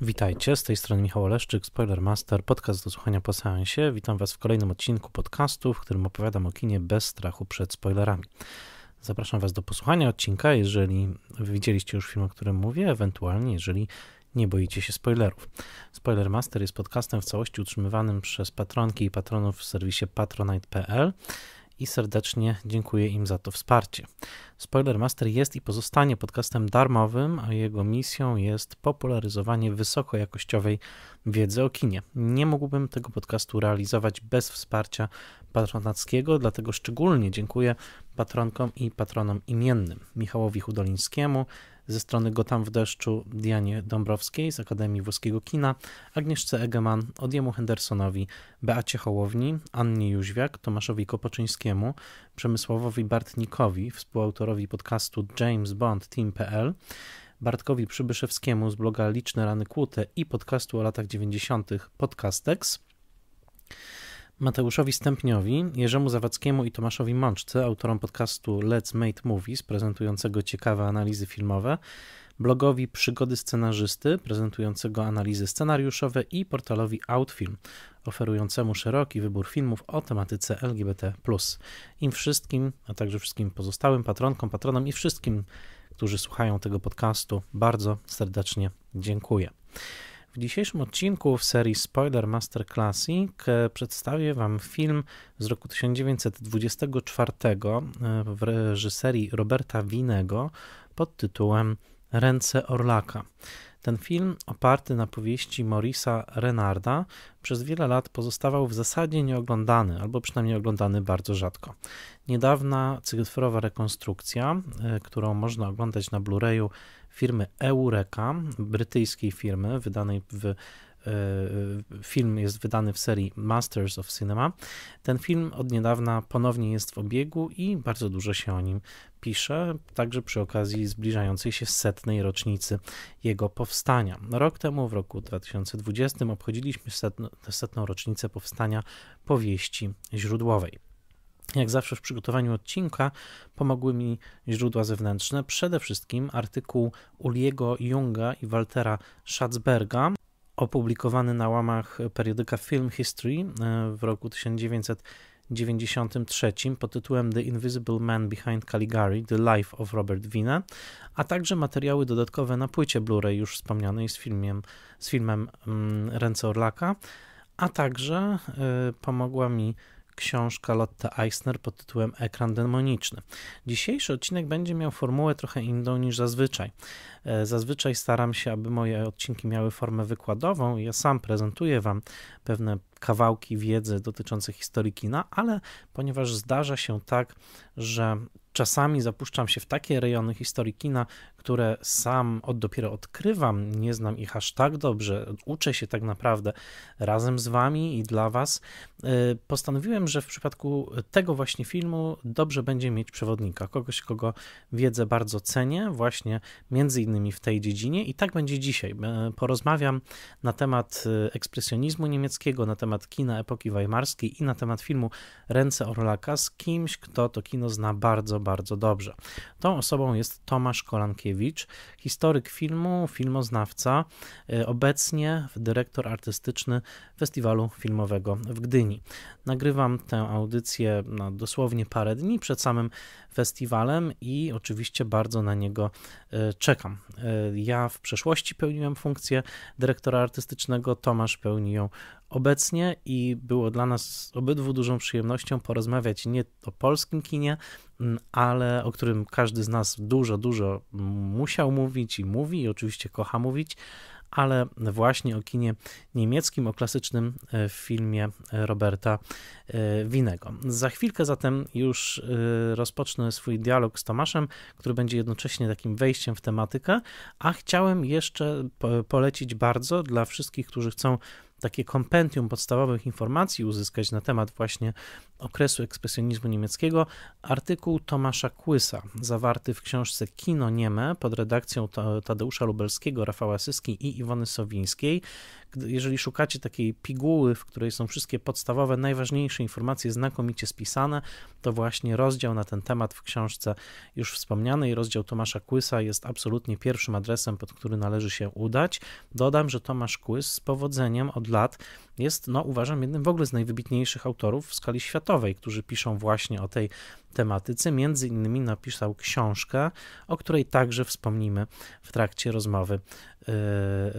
Witajcie, z tej strony Michał Oleszczyk, Spoilermaster, podcast do słuchania po seansie. Witam Was w kolejnym odcinku podcastu, w którym opowiadam o kinie bez strachu przed spoilerami. Zapraszam Was do posłuchania odcinka, jeżeli widzieliście już film, o którym mówię, ewentualnie jeżeli nie boicie się spoilerów. Spoilermaster jest podcastem w całości utrzymywanym przez patronki i patronów w serwisie patronite.pl i serdecznie dziękuję im za to wsparcie. Spoiler Master jest i pozostanie podcastem darmowym, a jego misją jest popularyzowanie wysokojakościowej wiedzy o kinie. Nie mógłbym tego podcastu realizować bez wsparcia patronackiego, dlatego szczególnie dziękuję patronkom i patronom imiennym Michałowi Hudolińskiemu, ze strony Gotam w deszczu Dianie Dąbrowskiej z Akademii Włoskiego Kina, Agnieszce Egeman, Odiemu Hendersonowi, Beacie Hołowni, Annie Jóźwiak, Tomaszowi Kopoczyńskiemu, Przemysławowi Bartnikowi, współautorowi podcastu James Bond Team.pl, Bartkowi Przybyszewskiemu z bloga Liczne Rany Kłute i podcastu o latach 90. Podcastex, Mateuszowi Stępniowi, Jerzemu Zawackiemu i Tomaszowi Mączce, autorom podcastu Let's Made Movies, prezentującego ciekawe analizy filmowe, blogowi Przygody Scenarzysty, prezentującego analizy scenariuszowe i portalowi Outfilm, oferującemu szeroki wybór filmów o tematyce LGBT. Im wszystkim, a także wszystkim pozostałym patronkom, patronom i wszystkim, którzy słuchają tego podcastu, bardzo serdecznie dziękuję. W dzisiejszym odcinku w serii Spoiler Master Classic e, przedstawię Wam film z roku 1924 e, w reżyserii Roberta Winego pod tytułem Ręce Orlaka. Ten film, oparty na powieści Morisa Renarda, przez wiele lat pozostawał w zasadzie nieoglądany, albo przynajmniej oglądany bardzo rzadko. Niedawna cyfrowa rekonstrukcja, e, którą można oglądać na Blu-rayu, firmy Eureka, brytyjskiej firmy, wydanej w e, film jest wydany w serii Masters of Cinema. Ten film od niedawna ponownie jest w obiegu i bardzo dużo się o nim pisze, także przy okazji zbliżającej się setnej rocznicy jego powstania. Rok temu, w roku 2020, obchodziliśmy setną rocznicę powstania powieści źródłowej. Jak zawsze w przygotowaniu odcinka pomogły mi źródła zewnętrzne, przede wszystkim artykuł Uliego Junga i Waltera Schatzberga, opublikowany na łamach periodyka Film History e, w roku 1993 pod tytułem The Invisible Man Behind Caligari – The Life of Robert Wina, a także materiały dodatkowe na płycie Blu-ray już wspomnianej z, filmem z filmem mm, Ręce Orlaka, a także e, pomogła mi książka Lotte Eisner pod tytułem Ekran demoniczny. Dzisiejszy odcinek będzie miał formułę trochę inną niż zazwyczaj. E, zazwyczaj staram się, aby moje odcinki miały formę wykładową ja sam prezentuję Wam pewne kawałki wiedzy dotyczące historii kina, ale ponieważ zdarza się tak, że czasami zapuszczam się w takie rejony historii kina, które sam od, dopiero odkrywam, nie znam ich aż tak dobrze, uczę się tak naprawdę razem z wami i dla was, y, postanowiłem, że w przypadku tego właśnie filmu dobrze będzie mieć przewodnika, kogoś, kogo wiedzę bardzo cenię, właśnie między innymi w tej dziedzinie i tak będzie dzisiaj. Y, porozmawiam na temat y, ekspresjonizmu niemieckiego, na temat kina epoki weimarskiej i na temat filmu Ręce Orlaka z kimś, kto to kino zna bardzo, bardzo dobrze. Tą osobą jest Tomasz Kolankiewicz, Mackiewicz, historyk filmu, filmoznawca, y, obecnie dyrektor artystyczny Festiwalu Filmowego w Gdyni. Nagrywam tę audycję na dosłownie parę dni przed samym festiwalem i oczywiście bardzo na niego e, czekam. E, ja w przeszłości pełniłem funkcję dyrektora artystycznego, Tomasz pełni ją obecnie i było dla nas obydwu dużą przyjemnością porozmawiać nie o polskim kinie, ale o którym każdy z nas dużo, dużo musiał mówić i mówi i oczywiście kocha mówić, ale właśnie o kinie niemieckim, o klasycznym e, filmie e, Roberta e, Winego. Za chwilkę zatem już rozpocznę swój dialog z Tomaszem, który będzie jednocześnie takim wejściem w tematykę, a chciałem jeszcze polecić bardzo dla wszystkich, którzy chcą takie kompendium podstawowych informacji uzyskać na temat właśnie okresu ekspresjonizmu niemieckiego, artykuł Tomasza Kłysa, zawarty w książce Kino Nieme pod redakcją Tadeusza Lubelskiego, Rafała Syski i Iwony Sowińskiej, jeżeli szukacie takiej piguły, w której są wszystkie podstawowe, najważniejsze informacje znakomicie spisane, to właśnie rozdział na ten temat w książce już wspomnianej, rozdział Tomasza Kłysa jest absolutnie pierwszym adresem, pod który należy się udać. Dodam, że Tomasz Kłys z powodzeniem od lat jest, no uważam, jednym w ogóle z najwybitniejszych autorów w skali światowej, którzy piszą właśnie o tej tematyce. Między innymi napisał książkę, o której także wspomnimy w trakcie rozmowy, e,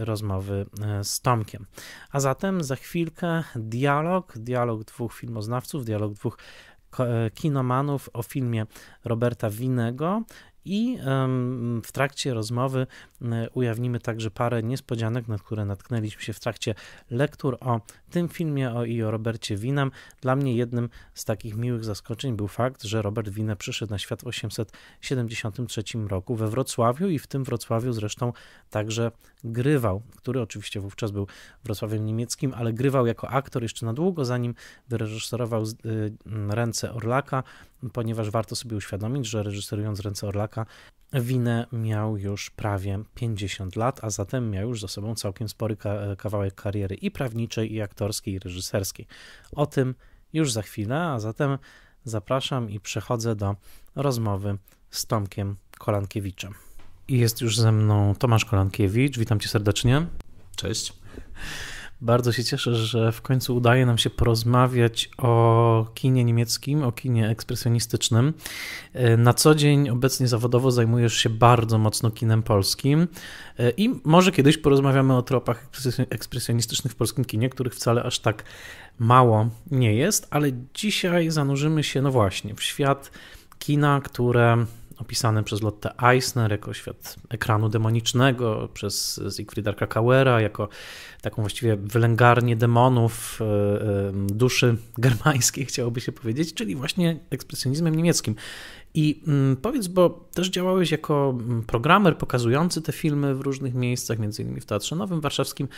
rozmowy e, z Tomkiem. A zatem za chwilkę dialog, dialog dwóch filmoznawców, dialog dwóch kinomanów o filmie Roberta Winego i w trakcie rozmowy e, ujawnimy także parę niespodzianek, na które natknęliśmy się w trakcie lektur o tym filmie o i o Robercie Winem. Dla mnie jednym z takich miłych zaskoczeń był fakt, że Robert Winę przyszedł na świat w 873 roku we Wrocławiu i w tym Wrocławiu zresztą także grywał, który oczywiście wówczas był Wrocławiem niemieckim, ale grywał jako aktor jeszcze na długo, zanim wyreżyserował y, Ręce Orlaka, ponieważ warto sobie uświadomić, że reżyserując Ręce Orlaka, winę miał już prawie 50 lat, a zatem miał już za sobą całkiem spory kawałek kariery i prawniczej, i aktorskiej, i reżyserskiej. O tym już za chwilę, a zatem zapraszam i przechodzę do rozmowy z Tomkiem Kolankiewiczem. I Jest już ze mną Tomasz Kolankiewicz, witam cię serdecznie. Cześć. Bardzo się cieszę, że w końcu udaje nam się porozmawiać o kinie niemieckim, o kinie ekspresjonistycznym. E, na co dzień obecnie zawodowo zajmujesz się bardzo mocno kinem polskim e, i może kiedyś porozmawiamy o tropach ekspresjonistycznych w polskim kinie, których wcale aż tak mało nie jest, ale dzisiaj zanurzymy się, no właśnie, w świat kina, które opisany przez Lotte Eisner jako świat ekranu demonicznego, przez Siegfrieda Krakauera jako taką właściwie wylęgarnię demonów e, e, duszy germańskiej, chciałoby się powiedzieć, czyli właśnie ekspresjonizmem niemieckim. I mm, powiedz, bo też działałeś jako mm, programer pokazujący te filmy w różnych miejscach, między innymi w Teatrze Nowym Warszawskim.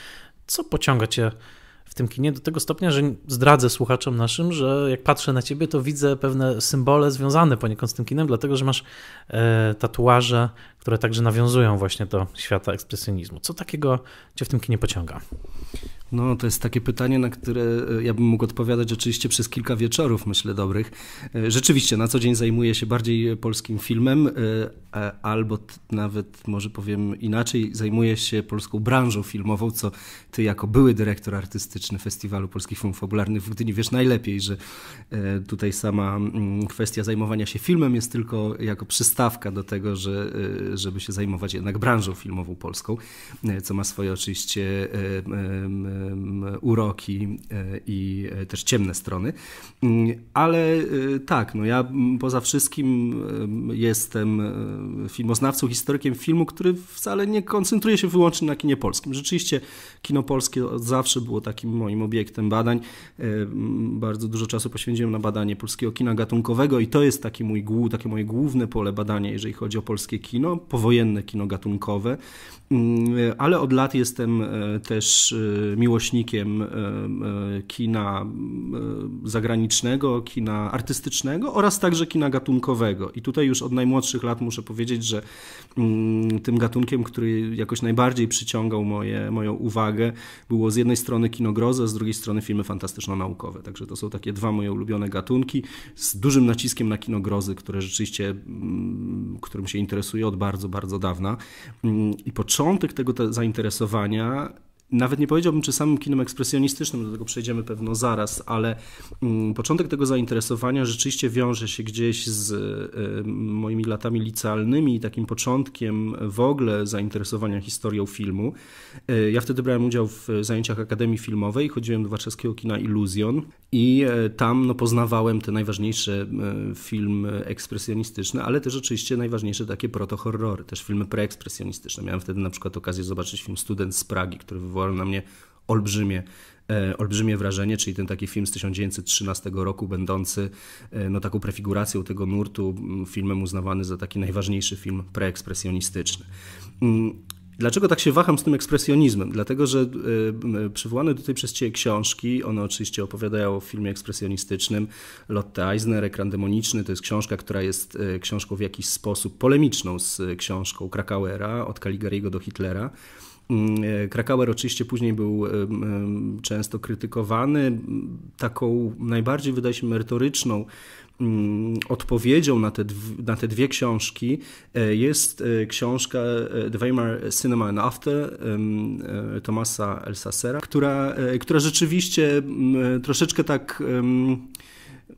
Co pociąga cię w tym kinie do tego stopnia, że zdradzę słuchaczom naszym, że jak patrzę na ciebie, to widzę pewne symbole związane poniekąd z tym kinem, dlatego że masz e, tatuaże, które także nawiązują właśnie do świata ekspresjonizmu. Co takiego cię w tym kinie pociąga? No, to jest takie pytanie, na które e, ja bym mógł odpowiadać oczywiście przez kilka wieczorów, myślę, dobrych. E, rzeczywiście, na co dzień zajmuję się bardziej e, polskim filmem, albo nawet może powiem inaczej, zajmuję się polską branżą filmową, co ty jako były dyrektor artystyczny Festiwalu Polskich Filmów Fabularnych w Gdyni wiesz najlepiej, że tutaj sama kwestia zajmowania się filmem jest tylko jako przystawka do tego, że, żeby się zajmować jednak branżą filmową polską, co ma swoje oczywiście uroki e, i e, też ciemne strony. Mm, ale e, tak, no ja mm, poza wszystkim jestem filmoznawcą, historykiem filmu, który wcale nie koncentruje się wyłącznie na kinie polskim. Rzeczywiście kino polskie od zawsze było takim moim obiektem badań. Bardzo dużo czasu poświęciłem na badanie polskiego kina gatunkowego i to jest taki mój, takie moje główne pole badania, jeżeli chodzi o polskie kino, powojenne kino gatunkowe. Mm, ale od lat jestem też miłośnikiem miłośnikiem e, e, kina e, zagranicznego, kina artystycznego oraz także kina gatunkowego. I tutaj już od najmłodszych lat muszę powiedzieć, że mm, tym gatunkiem, który jakoś najbardziej przyciągał moje, moją uwagę, było z jednej strony kino a z drugiej strony filmy fantastyczno-naukowe. Także to są takie dwa moje ulubione gatunki z dużym naciskiem na kino grozy, które rzeczywiście, mm, którym się interesuję od bardzo, bardzo dawna. Mm, I początek tego zainteresowania nawet nie powiedziałbym, czy samym kinem ekspresjonistycznym, do tego przejdziemy pewno zaraz, ale mm, początek tego zainteresowania rzeczywiście wiąże się gdzieś z y, moimi latami licealnymi i takim początkiem w ogóle zainteresowania historią filmu. Y, ja wtedy brałem udział w zajęciach Akademii Filmowej, chodziłem do warszawskiego kina Illusion i e, tam no, poznawałem te najważniejsze y, filmy ekspresjonistyczne, ale też oczywiście najważniejsze takie protohorrory, też filmy preekspresjonistyczne. Miałem wtedy na przykład okazję zobaczyć film Student z Pragi, który wywołał wywołały na mnie olbrzymie e, olbrzymie wrażenie, czyli ten taki film z 1913 roku, będący e, no, taką prefiguracją tego nurtu, filmem uznawany za taki najważniejszy film preekspresjonistyczny. Mm, dlaczego tak się waham z tym ekspresjonizmem? Dlatego, że e, przywołane tutaj przez Ciebie książki, one oczywiście opowiadają o filmie ekspresjonistycznym Lotte Eisner, Ekran demoniczny, to jest książka, która jest książką w jakiś sposób polemiczną z książką Krakauera od Caligariego do Hitlera. Mm, e, Krakauer oczywiście później był e, e, często krytykowany. Taką najbardziej, wydaje się, merytoryczną mm, odpowiedzią na te, na te dwie książki jest książka The Weimar Cinema and After Tomasa Elsassera, która, która rzeczywiście troszeczkę tak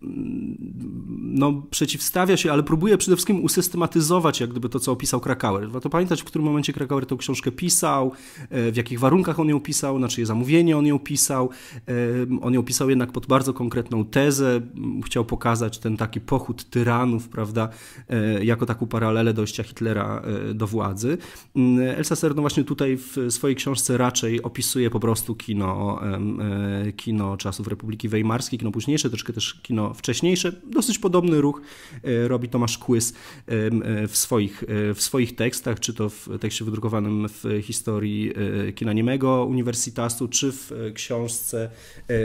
Mm, no, przeciwstawia się, ale próbuje przede wszystkim usystematyzować jak gdyby to, co opisał Krakauer. Warto pamiętać, w którym momencie Krakauer tę książkę pisał, e, w jakich warunkach on ją pisał, na czyje zamówienie on ją pisał. E, on ją pisał jednak pod bardzo konkretną tezę. Chciał pokazać ten taki pochód tyranów, prawda, e, jako taką paralelę dojścia Hitlera do władzy. Elsa Serno właśnie tutaj w swojej książce raczej opisuje po prostu kino, kino czasów Republiki Weimarskiej, kino późniejsze, troszkę też kino wcześniejsze. Dosyć podobny ruch e, robi Tomasz Kłys e, w swoich, e, w swoich tekstach, czy to w tekście wydrukowanym w historii kina niemego Uniwersytasu, czy w książce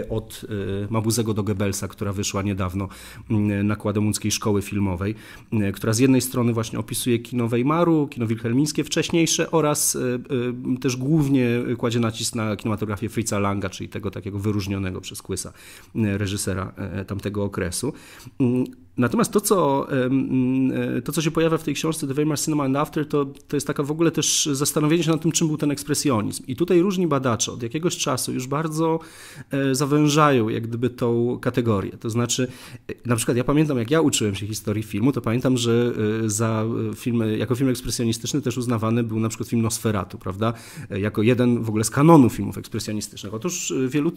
od Mabuzego do Goebbelsa, która wyszła niedawno nakładem łódzkiej szkoły filmowej, która z jednej strony właśnie opisuje kino Weimaru, kino wilhelmińskie wcześniejsze oraz też głównie kładzie nacisk na kinematografię Fritza Langa, czyli tego takiego wyróżnionego przez Kłysa reżysera tamtego okresu okresu mm, Natomiast to, co, e, to, co się pojawia w tej książce The Weimar Cinema and After, to, to jest taka w ogóle też zastanowienie się nad tym, czym był ten ekspresjonizm. I tutaj różni badacze od jakiegoś czasu już bardzo e, zawężają jak gdyby tą kategorię. To znaczy, e, na przykład ja pamiętam, jak ja uczyłem się historii filmu, to pamiętam, że za filmy, jako film ekspresjonistyczny też uznawany był na przykład film Nosferatu, prawda? Jako jeden w ogóle z kanonu filmów ekspresjonistycznych. Otóż wielu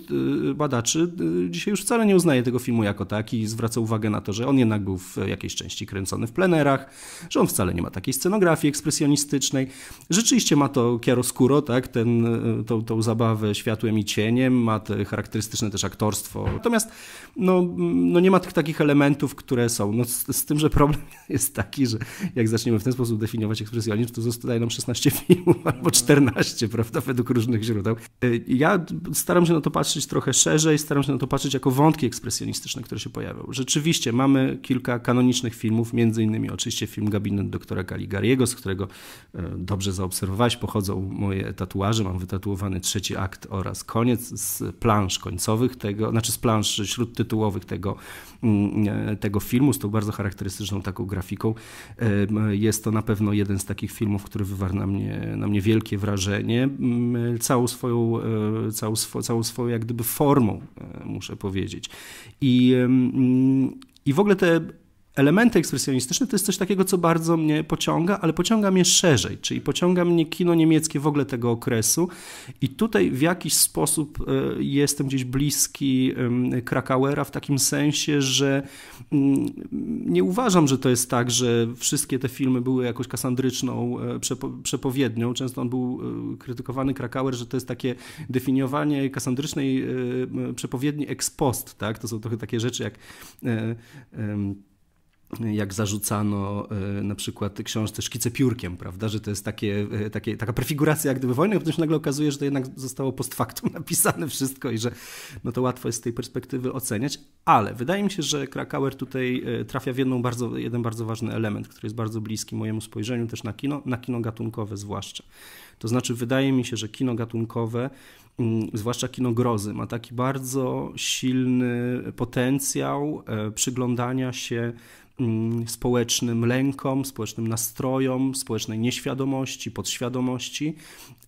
badaczy dzisiaj już wcale nie uznaje tego filmu jako taki i zwraca uwagę na to, że on jednak jednak był w jakiejś części kręcony w plenerach, że on wcale nie ma takiej scenografii ekspresjonistycznej. Rzeczywiście ma to chiaroscuro, tak, ten, e, tą, tą zabawę światłem i cieniem, ma te charakterystyczne też aktorstwo. Natomiast no, no nie ma tych takich elementów, które są. No, z, z tym, że problem jest taki, że jak zaczniemy w ten sposób definiować ekspresjonizm, to zostaje nam 16 filmów albo 14, prawda, według różnych źródeł. E, ja staram się na to patrzeć trochę szerzej, staram się na to patrzeć jako wątki ekspresjonistyczne, które się pojawią. Rzeczywiście mamy kilka kanonicznych filmów, między innymi oczywiście film Gabinet doktora Galigariego, z którego e, dobrze zaobserwowałeś, pochodzą moje tatuaże. Mam wytatuowany trzeci akt oraz koniec z plansz końcowych tego, znaczy z plansz śródtytułowych tego, mm, e, tego filmu, z tą bardzo charakterystyczną taką grafiką. Jest to na pewno jeden z takich filmów, który wywarł na mnie, na mnie wielkie wrażenie. Mm, e, całą swoją, całą, całą swoją jak gdyby formą, muszę powiedzieć. I i w ogóle te elementy ekspresjonistyczne to jest coś takiego, co bardzo mnie pociąga, ale pociąga mnie szerzej, czyli pociąga mnie kino niemieckie w ogóle tego okresu i tutaj w jakiś sposób e, jestem gdzieś bliski Krakauera w takim sensie, że mm, nie uważam, że to jest tak, że wszystkie te filmy były jakąś kasandryczną e, przepowiednią. Często on był e, krytykowany, Krakauer, że to jest takie definiowanie kasandrycznej przepowiedni ex post, tak? To są trochę takie rzeczy jak jak zarzucano e, na przykład książce Szkice piórkiem, prawda, że to jest takie, e, takie, taka prefiguracja jak gdyby wojny, a potem się nagle okazuje, że to jednak zostało post factum napisane wszystko i że no to łatwo jest z tej perspektywy oceniać, ale wydaje mi się, że Krakauer tutaj e, trafia w jedną bardzo, jeden bardzo ważny element, który jest bardzo bliski mojemu spojrzeniu też na kino, na kino gatunkowe zwłaszcza. To znaczy wydaje mi się, że kino gatunkowe mm, zwłaszcza kino grozy, ma taki bardzo silny potencjał przyglądania się Mm, społecznym lękom, społecznym nastrojom, społecznej nieświadomości, podświadomości,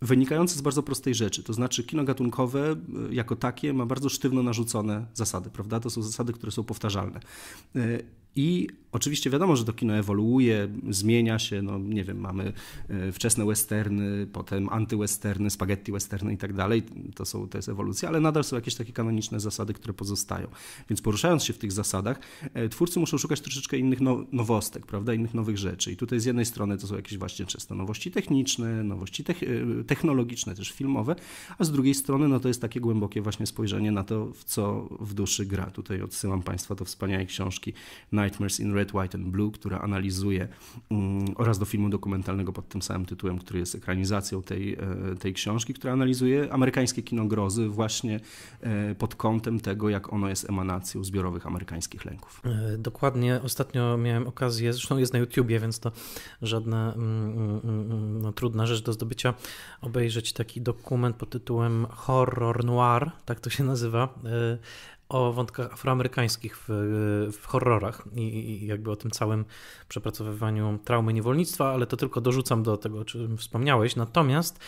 wynikające z bardzo prostej rzeczy. To znaczy, kino gatunkowe y, jako takie ma bardzo sztywno narzucone zasady, prawda? To są zasady, które są powtarzalne. Y, i oczywiście wiadomo, że to kino ewoluuje, zmienia się, no nie wiem, mamy e, wczesne westerny, potem antywesterny, spaghetti westerny i tak dalej, to, są, to jest ewolucja, ale nadal są jakieś takie kanoniczne zasady, które pozostają. Więc poruszając się w tych zasadach, e, twórcy muszą szukać troszeczkę innych no, nowostek, prawda, innych nowych rzeczy. I tutaj z jednej strony to są jakieś właśnie często nowości techniczne, nowości e, technologiczne, też filmowe, a z drugiej strony no to jest takie głębokie właśnie spojrzenie na to, w co w duszy gra. Tutaj odsyłam Państwa do wspaniałej książki na Nightmares in Red, White and Blue, która analizuje mm, oraz do filmu dokumentalnego pod tym samym tytułem, który jest ekranizacją tej, e, tej książki, która analizuje amerykańskie kino grozy właśnie e, pod kątem tego, jak ono jest emanacją zbiorowych amerykańskich lęków. E, dokładnie. Ostatnio miałem okazję, zresztą jest na YouTubie, więc to żadna mm, mm, no, trudna rzecz do zdobycia, obejrzeć taki dokument pod tytułem Horror Noir, tak to się nazywa o wątkach afroamerykańskich w, w horrorach i, i, jakby o tym całym przepracowywaniu traumy niewolnictwa, ale to tylko dorzucam do tego, o czym wspomniałeś. Natomiast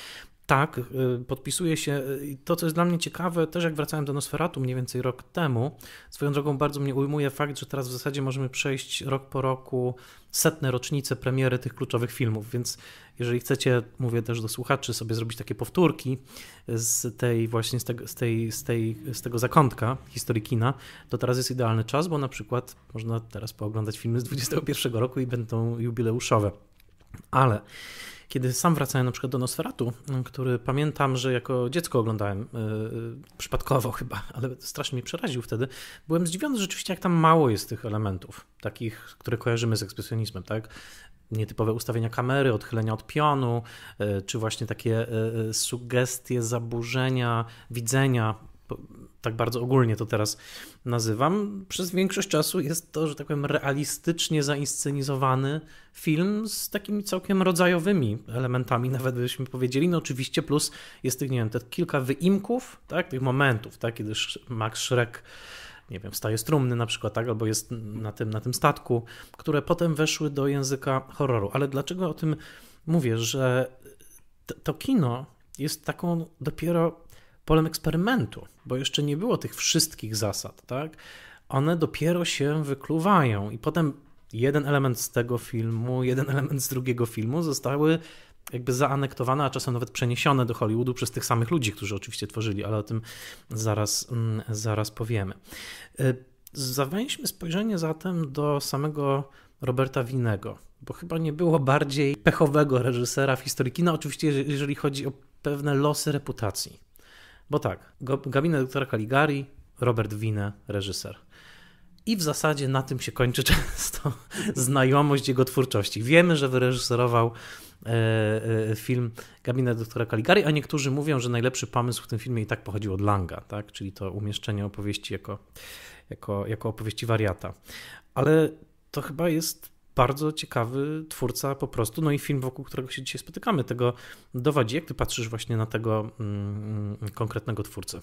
tak, y, podpisuję się. Y, to, co jest dla mnie ciekawe, też jak wracałem do Nosferatu mniej więcej rok temu, swoją drogą bardzo mnie ujmuje fakt, że teraz w zasadzie możemy przejść rok po roku setne rocznice premiery tych kluczowych filmów, więc jeżeli chcecie, mówię też do słuchaczy, sobie zrobić takie powtórki z tej właśnie, z, tego, z, tej, z, tej, z tego zakątka historii kina, to teraz jest idealny czas, bo na przykład można teraz pooglądać filmy z 21 roku i będą jubileuszowe. Ale kiedy sam wracałem na przykład do Nosferatu, który pamiętam, że jako dziecko oglądałem, yy, przypadkowo chyba, ale strasznie mi przeraził wtedy, byłem zdziwiony rzeczywiście, jak tam mało jest tych elementów, takich, które kojarzymy z ekspresjonizmem, tak? Nietypowe ustawienia kamery, odchylenia od pionu, yy, czy właśnie takie yy, sugestie zaburzenia widzenia tak bardzo ogólnie to teraz nazywam, przez większość czasu jest to, że tak powiem, realistycznie zainscenizowany film z takimi całkiem rodzajowymi elementami, nawet byśmy powiedzieli. No oczywiście plus jest tych, nie wiem, te kilka wyimków, tak, tych momentów, tak, kiedy Max Schreck nie wiem, staje strumny na przykład, tak, albo jest na tym, na tym statku, które potem weszły do języka horroru. Ale dlaczego o tym mówię, że to kino jest taką dopiero polem eksperymentu, bo jeszcze nie było tych wszystkich zasad, tak? One dopiero się wykluwają i potem jeden element z tego filmu, jeden element z drugiego filmu zostały jakby zaanektowane, a czasem nawet przeniesione do Hollywoodu przez tych samych ludzi, którzy oczywiście tworzyli, ale o tym zaraz, mm, zaraz powiemy. Y, Zawęźmy spojrzenie zatem do samego Roberta Winego, bo chyba nie było bardziej pechowego reżysera w historii kina, oczywiście jeżeli chodzi o pewne losy reputacji. Bo tak, gabinet doktora Caligari, Robert Wine, reżyser. I w zasadzie na tym się kończy często znajomość jego twórczości. Wiemy, że wyreżyserował e, e, film Gabinet doktora Caligari, a niektórzy mówią, że najlepszy pomysł w tym filmie i tak pochodził od Langa, tak? czyli to umieszczenie opowieści jako, jako, jako opowieści wariata. Ale to chyba jest bardzo ciekawy twórca po prostu, no i film, wokół którego się dzisiaj spotykamy, tego dowodzi Jak ty patrzysz właśnie na tego mm, mm konkretnego twórcę?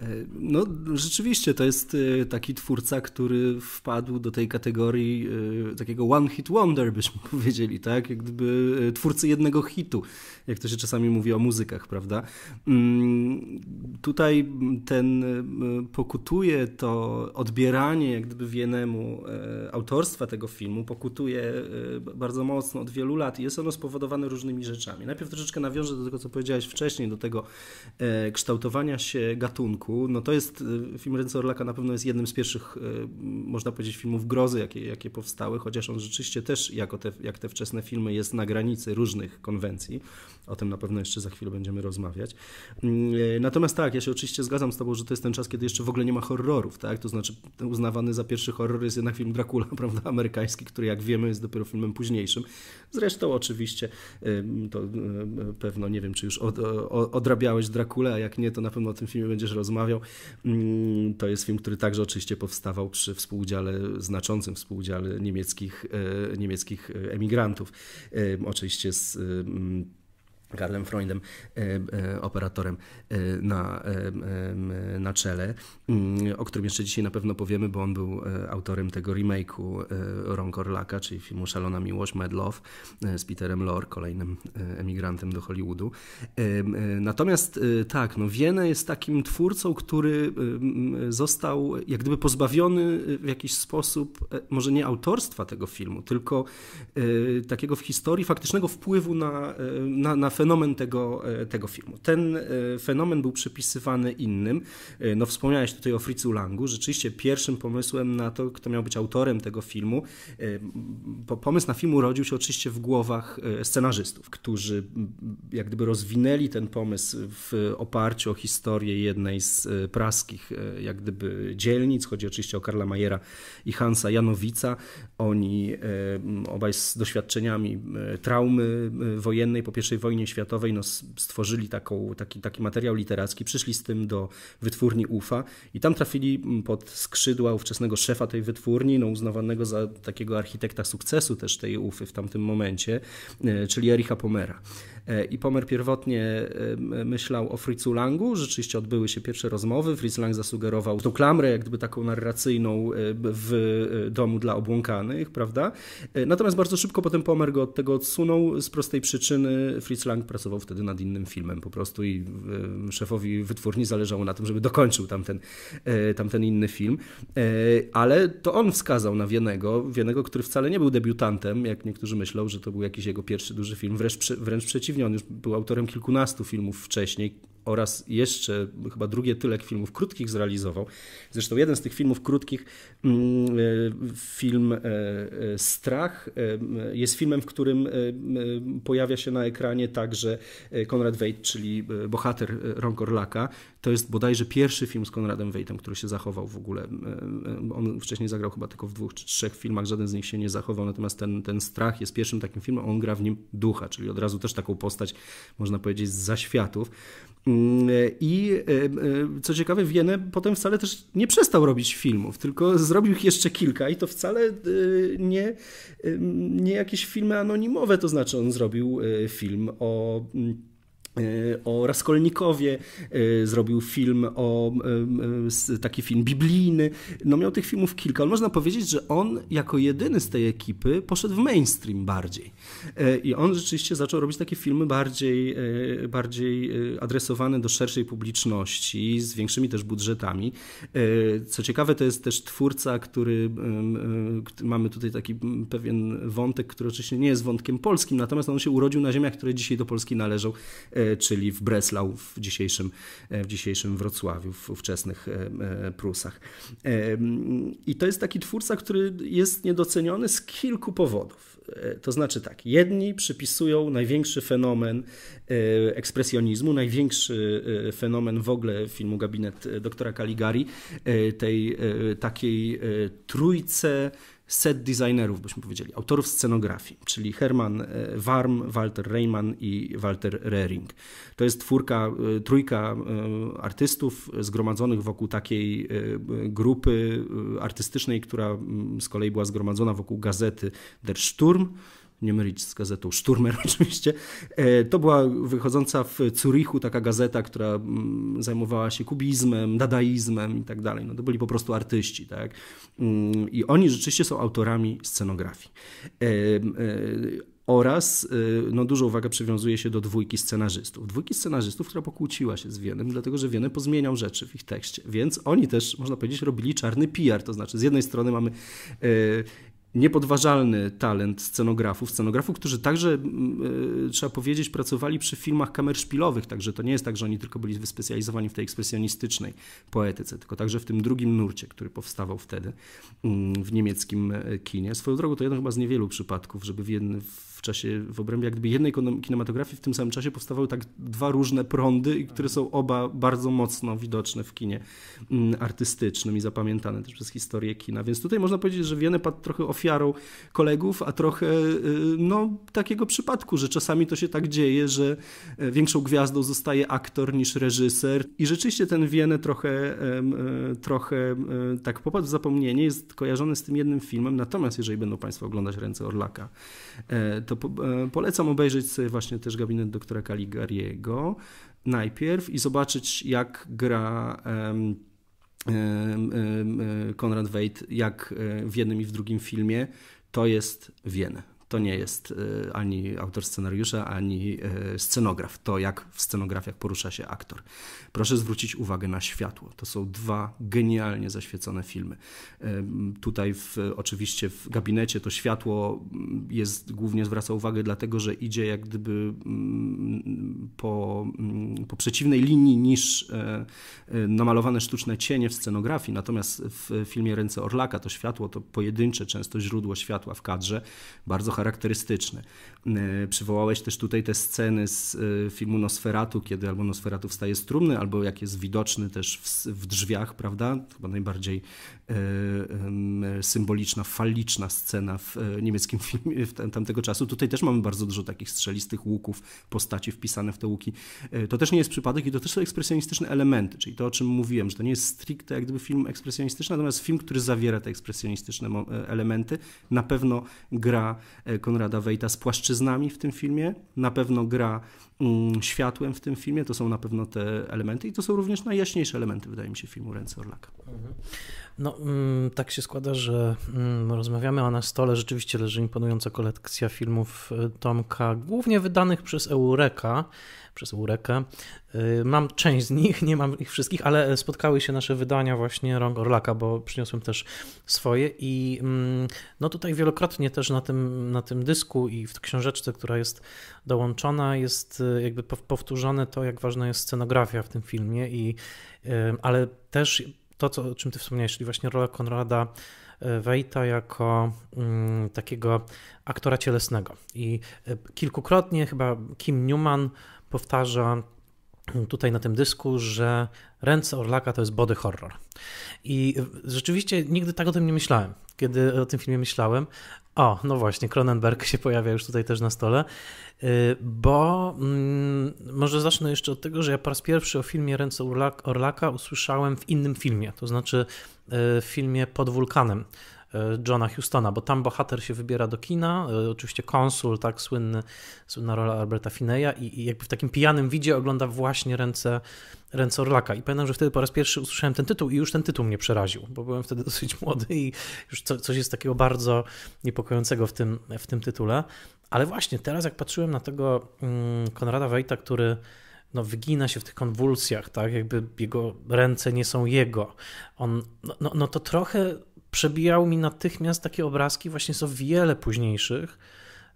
E, no, rzeczywiście to jest e, taki twórca, który wpadł do tej kategorii e, takiego one hit wonder, byśmy powiedzieli, tak? Jak gdyby twórcy jednego hitu, jak to się czasami mówi o muzykach, prawda? Mm, tutaj ten pokutuje to odbieranie jak gdyby wienemu autorstwa tego filmu, pokutuje bardzo mocno od wielu lat i jest ono spowodowane różnymi rzeczami. Najpierw troszeczkę nawiążę do tego, co powiedziałeś wcześniej, do tego kształtowania się gatunku no to jest, y, film Ręce Orlaka na pewno jest jednym z pierwszych, y, można powiedzieć, filmów grozy, jakie, jakie powstały, chociaż on rzeczywiście też, jako te, jak te wczesne filmy, jest na granicy różnych konwencji. O tym na pewno jeszcze za chwilę będziemy rozmawiać. Mm, e, natomiast tak, ja się oczywiście zgadzam z Tobą, że to jest ten czas, kiedy jeszcze w ogóle nie ma horrorów, tak? To znaczy uznawany za pierwszy horror jest jednak film Dracula, prawda, amerykański, który jak wiemy jest dopiero filmem późniejszym. Zresztą oczywiście to pewno, nie wiem, czy już od, odrabiałeś Dracula, a jak nie, to na pewno o tym filmie będziesz rozmawiał. Mm, to jest film, który także oczywiście powstawał przy współudziale, znaczącym współudziale niemieckich, e, niemieckich e, emigrantów. Oczywiście z Karlem Freundem, e, e, operatorem e, na, na czele, mm, o którym jeszcze dzisiaj na pewno powiemy, bo on był autorem tego remake'u Ron Corlaka, czyli filmu Szalona Miłość, Mad Love z Peterem Lore, kolejnym emigrantem do Hollywoodu. Natomiast tak, no Wiene jest takim twórcą, który został jak gdyby pozbawiony w jakiś sposób, może nie autorstwa tego filmu, tylko takiego w historii faktycznego wpływu na, na, na fenomen fenomen tego, e, tego filmu. Ten e, fenomen był przypisywany innym. E, no, wspomniałeś tutaj o Fritzu Langu. Rzeczywiście pierwszym pomysłem na to, kto miał być autorem tego filmu, pomysł na film urodził się oczywiście w głowach scenarzystów, którzy jak gdyby rozwinęli ten pomysł w oparciu o historię jednej z praskich jak gdyby dzielnic. Chodzi oczywiście o Karla Majera i Hansa Janowica. Oni obaj z doświadczeniami traumy wojennej po pierwszej wojnie wojnie światowej no, stworzyli taką, taki, taki materiał literacki, przyszli z tym do wytwórni UFA i tam trafili mm, pod skrzydła ówczesnego szefa tej wytwórni, no, uznawanego za takiego architekta sukcesu też tej UFY w tamtym momencie, e, czyli Ericha Pomera. E, I Pomer pierwotnie e, myślał o Fritzu Langu, rzeczywiście odbyły się pierwsze rozmowy, Fritz Lang zasugerował tą klamrę jak gdyby taką narracyjną e, w domu dla obłąkanych, prawda? Natomiast bardzo szybko potem Pomer go od tego odsunął z prostej przyczyny. Fritz Lang pracował wtedy nad innym filmem po prostu i szefowi wytwórni zależało na tym, żeby dokończył tamten, tamten inny film. Ale to on wskazał na Wienego, Wienego, który wcale nie był debiutantem, jak niektórzy myślą, że to był jakiś jego pierwszy duży film, wręcz, wręcz przeciwnie przeciwnie, on już był autorem kilkunastu filmów wcześniej oraz jeszcze chyba drugie tyle filmów krótkich zrealizował. Zresztą jeden z tych filmów krótkich, mm, e, film e, e, Strach, jest filmem, w którym pojawia się na ekranie także Konrad Wejt, czyli bohater Ron Korlaka, to jest bodajże pierwszy film z Konradem Wejtem, który się zachował w ogóle. On wcześniej zagrał chyba tylko w dwóch czy trzech filmach, żaden z nich się nie zachował, natomiast ten, ten strach jest pierwszym takim filmem, on gra w nim ducha, czyli od razu też taką postać, można powiedzieć, z zaświatów. Mm, I co ciekawe, Wienę potem wcale też nie przestał robić filmów, tylko zrobił ich jeszcze kilka i to wcale e, nie, nie jakieś filmy anonimowe, to znaczy on zrobił e, film o mm, Y, o Raskolnikowie, y, zrobił film o y, taki film biblijny. No miał tych filmów kilka, ale można powiedzieć, że on jako jedyny z tej ekipy poszedł w mainstream bardziej. I on rzeczywiście zaczął robić takie filmy bardziej, bardziej adresowane do szerszej publiczności, z większymi też budżetami. Co ciekawe, to jest też twórca, który mamy tutaj taki pewien wątek, który oczywiście nie jest wątkiem polskim, natomiast on się urodził na ziemiach, które dzisiaj do Polski należą E, czyli w Breslau w dzisiejszym, e, w dzisiejszym Wrocławiu, w ówczesnych e, Prusach. I to jest taki twórca, który jest niedoceniony z kilku powodów. To znaczy tak, jedni przypisują największy fenomen ekspresjonizmu, największy fenomen w ogóle filmu Gabinet doktora Caligari, tej takiej trójce set designerów, byśmy powiedzieli, autorów scenografii, czyli Herman e, Warm, Walter Reimann i Walter Rering. To jest twórka, e, trójka e, artystów zgromadzonych wokół takiej grupy artystycznej, która mm, z kolei była zgromadzona wokół gazety Der Sturm, Niemerich z gazetą Szturmer oczywiście. E, to była wychodząca w Zurichu taka gazeta, która mm, zajmowała się kubizmem, dadaizmem i tak dalej. No to byli po prostu artyści, tak? Mm, I oni rzeczywiście są autorami scenografii e, e, oraz no, dużą uwagę przywiązuje się do dwójki scenarzystów. Dwójki scenarzystów, która pokłóciła się z Wienem, dlatego że Wieny pozmieniał rzeczy w ich tekście. Więc oni też, można powiedzieć, robili czarny PR. To znaczy, z jednej strony mamy niepodważalny talent scenografów, scenografów, którzy także, mm, e, trzeba powiedzieć, pracowali przy filmach kamer szpilowych, także to nie jest tak, że oni tylko byli wyspecjalizowani w tej ekspresjonistycznej poetyce, tylko także w tym drugim nurcie, który powstawał wtedy mm, w niemieckim e, kinie. Swoją drogą to jeden chyba z niewielu przypadków, żeby w jednym w czasie, w obrębie jakby jednej kinematografii w tym samym czasie powstawały tak dwa różne prądy, które są oba bardzo mocno widoczne w kinie mm, artystycznym i zapamiętane też przez historię kina. Więc tutaj można powiedzieć, że Wiene padł trochę ofiarą kolegów, a trochę y, no, takiego przypadku, że czasami to się tak dzieje, że e, większą gwiazdą zostaje aktor niż reżyser. I rzeczywiście ten Wiene trochę, e, trochę e, tak popadł w zapomnienie, jest kojarzony z tym jednym filmem. Natomiast jeżeli będą Państwo oglądać Ręce Orlaka, to to e, polecam obejrzeć sobie właśnie też gabinet doktora Caligariego najpierw i zobaczyć, jak gra. E, Konrad Wejt, jak e, w jednym i w drugim filmie, to jest Wiene to nie jest e, ani autor scenariusza, ani e, scenograf. To jak w scenografiach porusza się aktor. Proszę zwrócić uwagę na światło. To są dwa genialnie zaświecone filmy. Tutaj w, oczywiście w gabinecie to światło mm, jest głównie zwraca uwagę dlatego, że idzie jak gdyby mm, po, mm, po przeciwnej linii niż e, namalowane sztuczne cienie w scenografii. Natomiast w filmie Ręce Orlaka to światło to pojedyncze często źródło światła w kadrze, bardzo charakterystyczne charakterystyczny. Y, przywołałeś też tutaj te sceny z y, filmu Nosferatu, kiedy albo Nosferatu wstaje z trumny, albo jak jest widoczny też w, w drzwiach, prawda? Chyba najbardziej y, y, symboliczna, faliczna scena w y, niemieckim filmie w tam, tamtego czasu. Tutaj też mamy bardzo dużo takich strzelistych łuków, postaci wpisane w te łuki. To też nie jest przypadek i to też są ekspresjonistyczne elementy, czyli to, o czym mówiłem, że to nie jest stricte jak gdyby film ekspresjonistyczny, natomiast film, który zawiera te ekspresjonistyczne elementy, na pewno gra Konrada Wejta z płaszczyzną mężczyznami w tym filmie, na pewno gra mm, światłem w tym filmie, to są na pewno te elementy i to są również najjaśniejsze elementy, wydaje mi się, filmu Ręce Orlaka. Mhm. No, mm, tak się składa, że mm, rozmawiamy, a na stole rzeczywiście leży imponująca kolekcja filmów y, Tomka, głównie wydanych przez Eureka, przez Urekę. Y, mam część z nich, nie mam ich wszystkich, ale spotkały się nasze wydania właśnie Rąk Orlaka, bo przyniosłem też swoje i mm, no tutaj wielokrotnie też na tym, na tym dysku i w książeczce, która jest dołączona, jest y, jakby powtórzone to, jak ważna jest scenografia w tym filmie i y, ale też to, co, o czym ty wspomniałeś, czyli właśnie rola Konrada Wejta jako mm, takiego aktora cielesnego. I kilkukrotnie chyba Kim Newman powtarza tutaj na tym dysku, że Ręce Orlaka to jest body horror. I rzeczywiście nigdy tak o tym nie myślałem, kiedy o tym filmie myślałem. O, no właśnie, Cronenberg się pojawia już tutaj też na stole, y, bo mm, może zacznę jeszcze od tego, że ja po raz pierwszy o filmie Ręce Orlaka usłyszałem w innym filmie, to znaczy y, w filmie Pod wulkanem E, Johna Houstona, bo tam bohater się wybiera do kina, e, oczywiście konsul, tak, słynny, słynna rola Alberta Fineya i, i jakby w takim pijanym widzie ogląda właśnie ręce, ręce Orlaka i pamiętam, że wtedy po raz pierwszy usłyszałem ten tytuł i już ten tytuł mnie przeraził, bo byłem wtedy dosyć młody i już co, coś jest takiego bardzo niepokojącego w tym, w tym tytule, ale właśnie teraz jak patrzyłem na tego mm, Konrada Wejta, który no, wygina się w tych konwulsjach, tak? Jakby jego ręce nie są jego. On, no, no, no to trochę przebijały mi natychmiast takie obrazki właśnie z o wiele późniejszych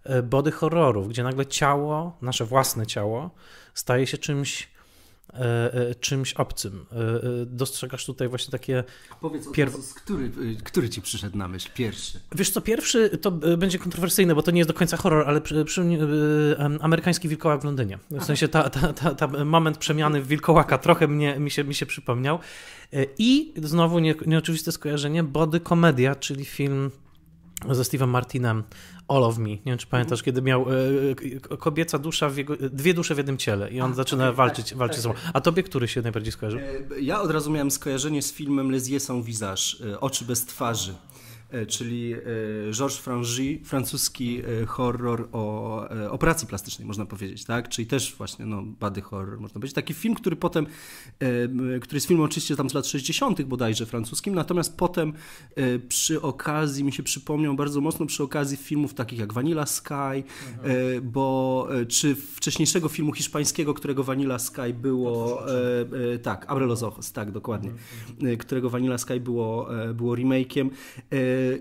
e, body horrorów, gdzie nagle ciało, nasze własne ciało, staje się czymś E, e, czymś obcym. E, dostrzegasz tutaj właśnie takie... powiedz o pier... który, y, który ci przyszedł na myśl pierwszy? Wiesz co, pierwszy to będzie kontrowersyjne, bo to nie jest do końca horror, ale przy, przy, amerykański wilkołak w Londynie. W sensie ta, ta, ta, ta moment przemiany w wilkołaka trochę mnie, mi, się, mi się przypomniał. I znowu nie, nieoczywiste skojarzenie, body komedia, czyli film ze Steve'em Martinem All of Me. Nie wiem, czy pamiętasz, kiedy miał e, kobieca dusza, jego, dwie dusze w jednym ciele i on A, zaczyna walczyć, tak, walczyć tak, ze sobą. Tak. A tobie który się najbardziej skojarzył? E, ja od razu miałem skojarzenie z filmem Les Yeux sans visage, e, Oczy bez twarzy. E, czyli e, Georges Frangi, francuski e, horror o, operacji pracy plastycznej, można powiedzieć, tak? Czyli też właśnie no, body horror, można powiedzieć. Taki film, który potem, który jest filmem oczywiście tam z lat 60. bodajże francuskim, natomiast potem przy okazji, mi się przypomniał bardzo mocno przy okazji filmów takich jak Vanilla Sky, Aha. bo czy wcześniejszego filmu hiszpańskiego, którego Vanilla Sky było, no, tak, Abre Ojos, tak, dokładnie, którego Vanilla Sky było, było remake'iem,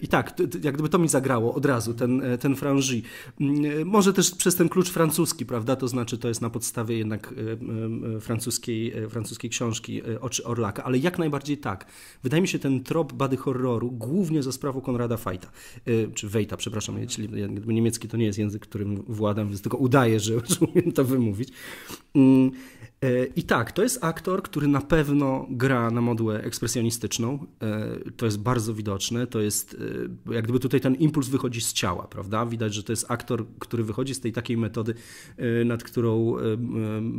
i tak, jak gdyby to mi zagrało od razu, ten, e, ten frangi. Mm, e, może też przez ten klucz francuski, prawda? To znaczy, to jest na podstawie jednak e, francuskiej, francuskiej książki Oczy Orlaka, ale jak najbardziej tak. Wydaje mi się ten trop bady horroru, głównie za sprawą Konrada Fajta, czy Wejta, przepraszam, czyli niemiecki to nie jest język, którym władam, więc tylko udaję, że, że umiem to wymówić. Mm, E, I tak, to jest aktor, który na pewno gra na modłę ekspresjonistyczną. E, to jest bardzo widoczne. To jest, e, jak gdyby tutaj ten impuls wychodzi z ciała, prawda? Widać, że to jest aktor, który wychodzi z tej takiej metody, nad którą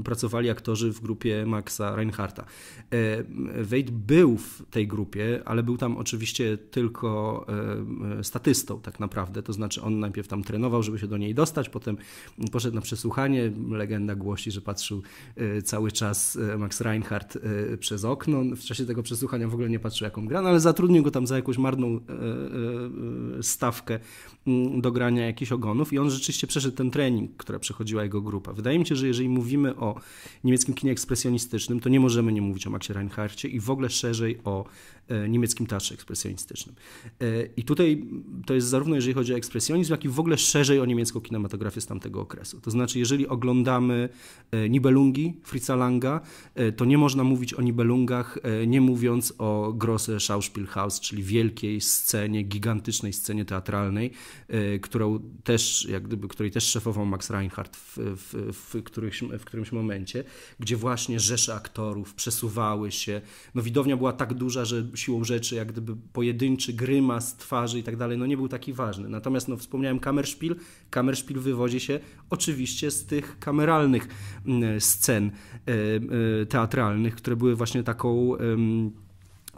pracowali aktorzy w grupie Maxa Reinharta. Wade był w tej grupie, ale był tam oczywiście tylko statystą, tak naprawdę. To znaczy, on najpierw tam trenował, żeby się do niej dostać, potem poszedł na przesłuchanie. Legenda głosi, że patrzył cały czas e, Max Reinhardt e, przez okno. W czasie tego przesłuchania w ogóle nie patrzył, jaką gra, no ale zatrudnił go tam za jakąś marną e, stawkę mm, do grania jakichś ogonów i on rzeczywiście przeszedł ten trening, który przechodziła jego grupa. Wydaje mi się, że jeżeli mówimy o niemieckim kinie ekspresjonistycznym, to nie możemy nie mówić o Maxie Reinhardcie i w ogóle szerzej o E, niemieckim teatrze ekspresjonistycznym. E, I tutaj to jest zarówno jeżeli chodzi o ekspresjonizm, jak i w ogóle szerzej o niemiecką kinematografię z tamtego okresu. To znaczy, jeżeli oglądamy e, Nibelungi Fritza Langa, to nie można mówić o Nibelungach, nie mówiąc o Grosse Schauspielhaus, czyli wielkiej scenie, gigantycznej scenie teatralnej, którą też, jak gdyby, której też szefował Max Reinhardt w, w, w, w którymś momencie, gdzie właśnie rzesze aktorów przesuwały się. No widownia była tak duża, że siłą rzeczy, jak gdyby pojedynczy grymas twarzy i tak dalej, no nie był taki ważny. Natomiast no, wspomniałem kamerszpil. Kamerszpil wywodzi się oczywiście z tych kameralnych mm, scen e, e, teatralnych, które były właśnie taką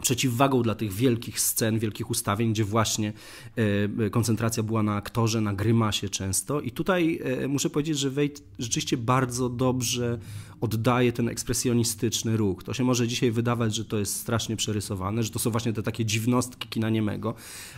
przeciwwagą dla tych wielkich scen, wielkich ustawień, gdzie właśnie e, koncentracja była na aktorze, na grymasie często. I tutaj muszę powiedzieć, że Wejt rzeczywiście bardzo dobrze oddaje ten ekspresjonistyczny ruch. To się może dzisiaj wydawać, że to jest strasznie przerysowane, że to są właśnie te takie dziwnostki kina niemego,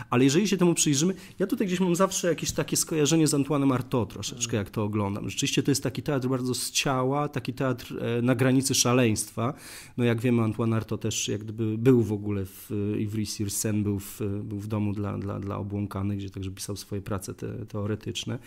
ale jeżeli się temu przyjrzymy, ja tutaj gdzieś mam zawsze jakieś takie skojarzenie z Antoinem Artaud troszeczkę, jak to oglądam. Rzeczywiście to jest taki teatr bardzo z ciała, taki teatr e, na granicy szaleństwa. No jak wiemy, Antoine Arto też jak gdyby był w ogóle w e, ivry sur był w, e, był w domu dla, dla, dla obłąkanych, gdzie także pisał swoje prace te, teoretyczne.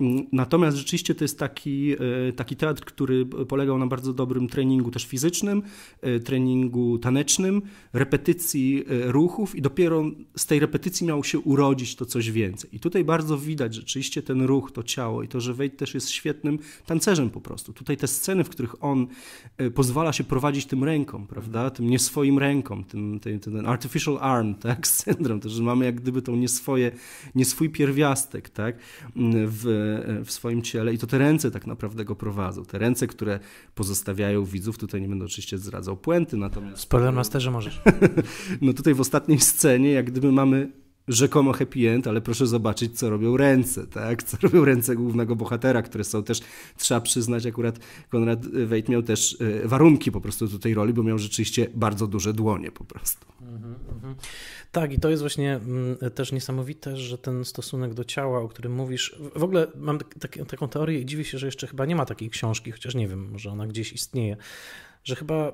Mm, natomiast rzeczywiście to jest taki, taki teatr, który polegał na bardzo dobrym treningu też fizycznym, y, treningu tanecznym, repetycji y, ruchów i dopiero z tej repetycji miało się urodzić to coś więcej. I tutaj bardzo widać że rzeczywiście ten ruch, to ciało i to, że Wade też jest świetnym tancerzem po prostu. Tutaj te sceny, w których on y, pozwala się prowadzić tym rękom, prawda, tym nie swoim ręką, tym, tym, ten artificial arm, tak, syndrom, to, że mamy jak gdyby tą nie, swoje, nie swój pierwiastek, tak, w, w swoim ciele i to te ręce tak naprawdę go prowadzą. Te ręce, które pozostawiają widzów. Tutaj nie będę oczywiście zdradzał puenty, natomiast... Spoiler Masterze możesz. no tutaj w ostatniej scenie jak gdyby mamy rzekomo happy end, ale proszę zobaczyć, co robią ręce, tak? Co robią ręce głównego bohatera, które są też, trzeba przyznać, akurat Konrad Wejt miał też e, warunki po prostu do tej roli, bo miał rzeczywiście bardzo duże dłonie po prostu. Mm -hmm, mm -hmm. Tak, i to jest właśnie mm, też niesamowite, że ten stosunek do ciała, o którym mówisz. W ogóle mam tak, tak, taką teorię i dziwię się, że jeszcze chyba nie ma takiej książki, chociaż nie wiem, może ona gdzieś istnieje, że chyba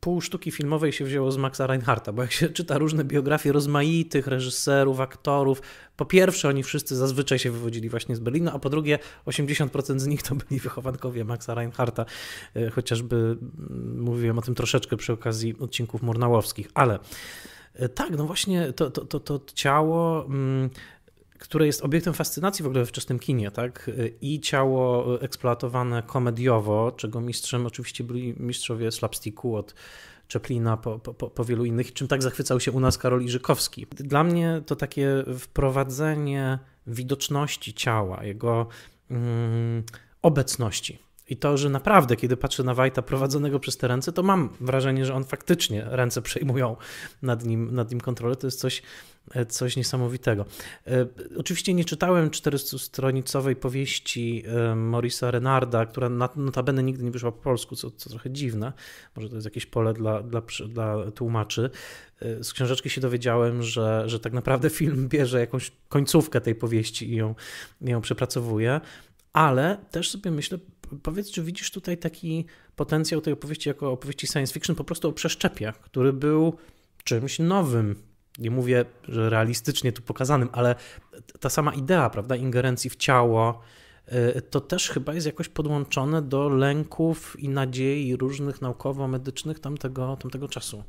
pół sztuki filmowej się wzięło z Maxa Reinharta, bo jak się czyta różne biografie rozmaitych reżyserów, aktorów, po pierwsze oni wszyscy zazwyczaj się wywodzili właśnie z Berlina, a po drugie 80% z nich to byli wychowankowie Maxa Reinharta, e, chociażby mm, mówiłem o tym troszeczkę przy okazji odcinków Murnałowskich, ale E, tak, no właśnie to, to, to, to ciało. Mm, które jest obiektem fascynacji w ogóle we wczesnym kinie, tak? E, I ciało eksploatowane komediowo, czego mistrzem oczywiście byli mistrzowie slapsticku od Czeplina po, po, po wielu innych, czym tak zachwycał się u nas Karol Iżykowski. Dla mnie to takie wprowadzenie widoczności ciała, jego mm, obecności i to, że naprawdę, kiedy patrzę na Wajta prowadzonego przez te ręce, to mam wrażenie, że on faktycznie ręce przejmują nad nim, nad nim kontrolę. To jest coś, e, coś niesamowitego. E, oczywiście nie czytałem 400-stronicowej powieści e, Morisa Renarda, która notabene nigdy nie wyszła po polsku, co, co trochę dziwne. Może to jest jakieś pole dla, dla, dla tłumaczy. Z książeczki się dowiedziałem, że, że tak naprawdę film bierze jakąś końcówkę tej powieści i ją, ją przepracowuje. Ale też sobie myślę, powiedz, czy widzisz tutaj taki potencjał tej opowieści jako opowieści science fiction po prostu o przeszczepiach, który był czymś nowym. Nie mówię, że realistycznie tu pokazanym, ale ta sama idea, prawda, ingerencji w ciało, y, to też chyba jest jakoś podłączone do lęków i nadziei różnych naukowo-medycznych tamtego, tamtego czasu.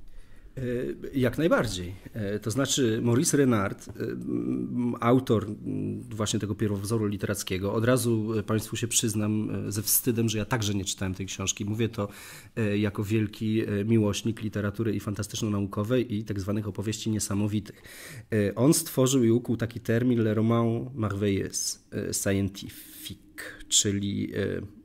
E, jak najbardziej. E, to znaczy, Maurice Renard, e, autor właśnie tego pierwowzoru literackiego, od razu Państwu się przyznam ze wstydem, że ja także nie czytałem tej książki. Mówię to jako wielki miłośnik literatury i fantastyczno-naukowej i tak zwanych opowieści niesamowitych. On stworzył i ukuł taki termin Le Roman Merveilleux Scientifique, czyli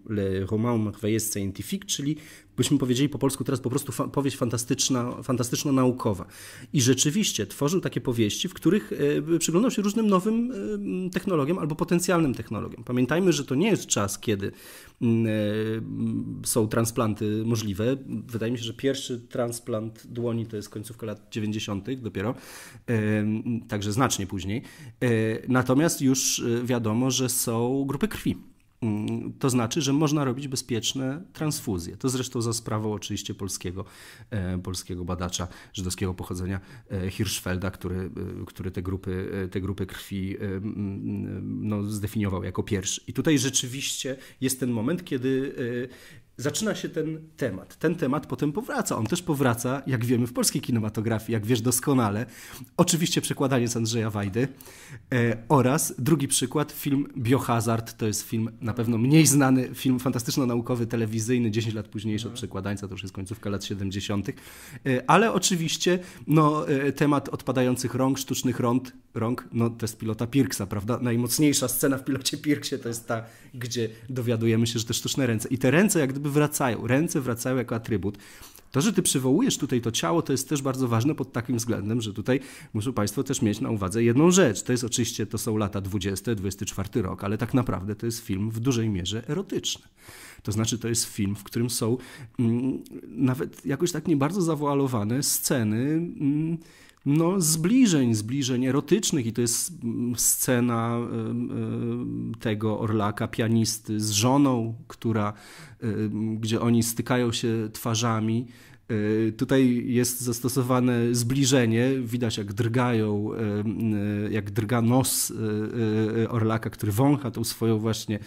Le Roman Merveilleux Scientifique, czyli byśmy powiedzieli po polsku teraz po prostu fa powieść fantastyczna, fantastyczno-naukowa. I rzeczywiście tworzył takie powieści, w których e, przyglądał się różnym nowym e, technologiom albo potencjalnym technologiom. Pamiętajmy, że to nie jest czas, kiedy mm, e, mm, są transplanty możliwe. Wydaje mi się, że pierwszy transplant dłoni to jest końcówka lat 90. dopiero, także znacznie później. Natomiast już wiadomo, że są grupy krwi Mm, to znaczy, że można robić bezpieczne transfuzje. To zresztą za sprawą oczywiście polskiego, e, polskiego badacza żydowskiego pochodzenia e, Hirschfelda, który, e, który te, grupy, te grupy krwi no, zdefiniował jako pierwszy. I tutaj rzeczywiście jest ten moment, kiedy, zaczyna się ten temat. Ten temat potem powraca. On też powraca, jak wiemy, w polskiej kinematografii, jak wiesz doskonale. Oczywiście przekładanie z Andrzeja Wajdy. E, oraz drugi przykład, film Biohazard. To jest film na pewno mniej znany, film fantastyczno-naukowy, telewizyjny, 10 lat późniejszy od przekładańca, to już jest końcówka lat 70. E, ale oczywiście no, e, temat odpadających rąk, sztucznych rąk. rąk, no to jest pilota Pirksa, prawda? Najmocniejsza scena w pilocie Pirksie to jest ta, gdzie dowiadujemy się, że te sztuczne ręce. I te ręce jak gdyby jakby wracają, ręce wracają jako atrybut. To, że ty przywołujesz tutaj to ciało, to jest też bardzo ważne pod takim względem, że tutaj muszą Państwo też mieć na uwadze jedną rzecz. To jest oczywiście, to są lata 20, 24 rok, ale tak naprawdę to jest film w dużej mierze erotyczny. To znaczy, to jest film, w którym są mm, nawet jakoś tak nie bardzo zawoalowane sceny. Mm, no, zbliżeń, zbliżeń erotycznych i to jest mm, scena tego Orlaka, pianisty z żoną, która, gdzie oni stykają się twarzami Y, tutaj jest zastosowane zbliżenie, widać jak drgają, y, y, jak drga nos Orlaka, który wącha tą swoją właśnie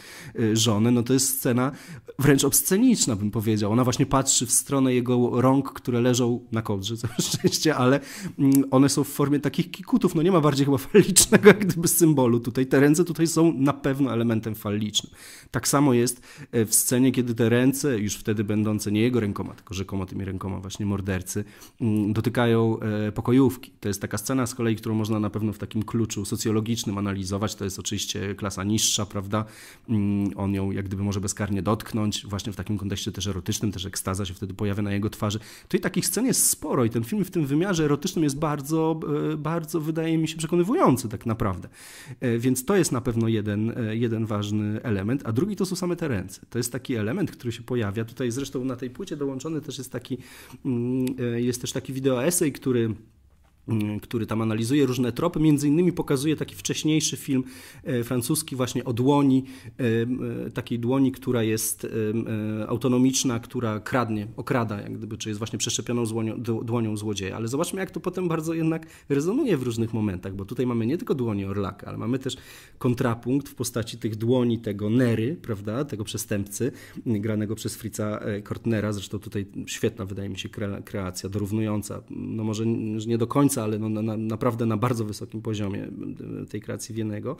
żonę. No to jest scena wręcz obsceniczna, bym powiedział. Ona właśnie patrzy w stronę jego rąk, które leżą na kołdrze, co szczęście, ale mm, one są w formie takich kikutów. No nie ma bardziej chyba falicznego jak gdyby symbolu tutaj. Te ręce tutaj są na pewno elementem falicznym. Tak samo jest e, w scenie, kiedy te ręce, już wtedy będące nie jego rękoma, tylko rzekomo tymi rękoma ma właśnie mordercy, mm, dotykają e, pokojówki. To jest taka scena z kolei, którą można na pewno w takim kluczu socjologicznym analizować. To jest oczywiście klasa niższa, prawda? Mm, on ją jak gdyby może bezkarnie dotknąć, właśnie w takim kontekście też erotycznym, też ekstaza się wtedy pojawia na jego twarzy. To i takich scen jest sporo i ten film w tym wymiarze erotycznym jest bardzo, e, bardzo wydaje mi się przekonywujący tak naprawdę. E, więc to jest na pewno jeden, jeden ważny element, a drugi to są same te ręce. To jest taki element, który się pojawia. Tutaj zresztą na tej płycie dołączony też jest taki Mm, e, jest też taki wideoesej, który Mm, który tam analizuje różne tropy, między innymi pokazuje taki wcześniejszy film e, francuski właśnie o dłoni, e, e, takiej dłoni, która jest autonomiczna, która kradnie, okrada jak gdyby, czy jest właśnie przeszczepioną dłonią, złodzieja, ale zobaczmy jak to potem bardzo jednak rezonuje w różnych momentach, bo tutaj mamy nie tylko dłoni orlaka, ale mamy też kontrapunkt w postaci tych dłoni tego Nery, prawda, tego przestępcy, granego przez Fritza Kortnera, zresztą tutaj świetna wydaje mi się kreacja, dorównująca, no może nie do końca ale no, na, naprawdę na bardzo wysokim poziomie tej kreacji Wienego.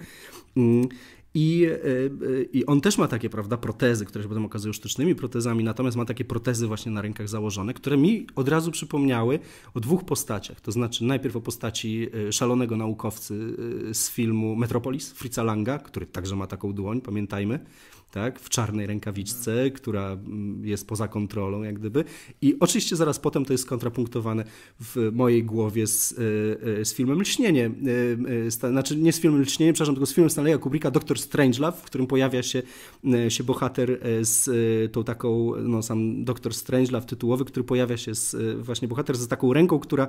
Mm, I, e, I on też ma takie, prawda, protezy, które się potem okazują sztucznymi protezami, natomiast ma takie protezy właśnie na rękach założone, które mi od razu przypomniały o dwóch postaciach. To znaczy najpierw o postaci e, szalonego naukowcy e, z filmu Metropolis, Fritza Langa, który także ma taką dłoń, pamiętajmy, tak, w czarnej rękawiczce, która mm, jest poza kontrolą, jak gdyby. I oczywiście zaraz potem to jest kontrapunktowane w mojej głowie z, e, e, z filmem Lśnienie, e, znaczy nie z filmem Lśnienie, przepraszam, tylko z filmem Stanleya Kubricka Doktor Strangelove, w którym pojawia się, się bohater z tą taką, no sam Doktor Strangelove tytułowy, który pojawia się z, właśnie bohater z taką ręką, która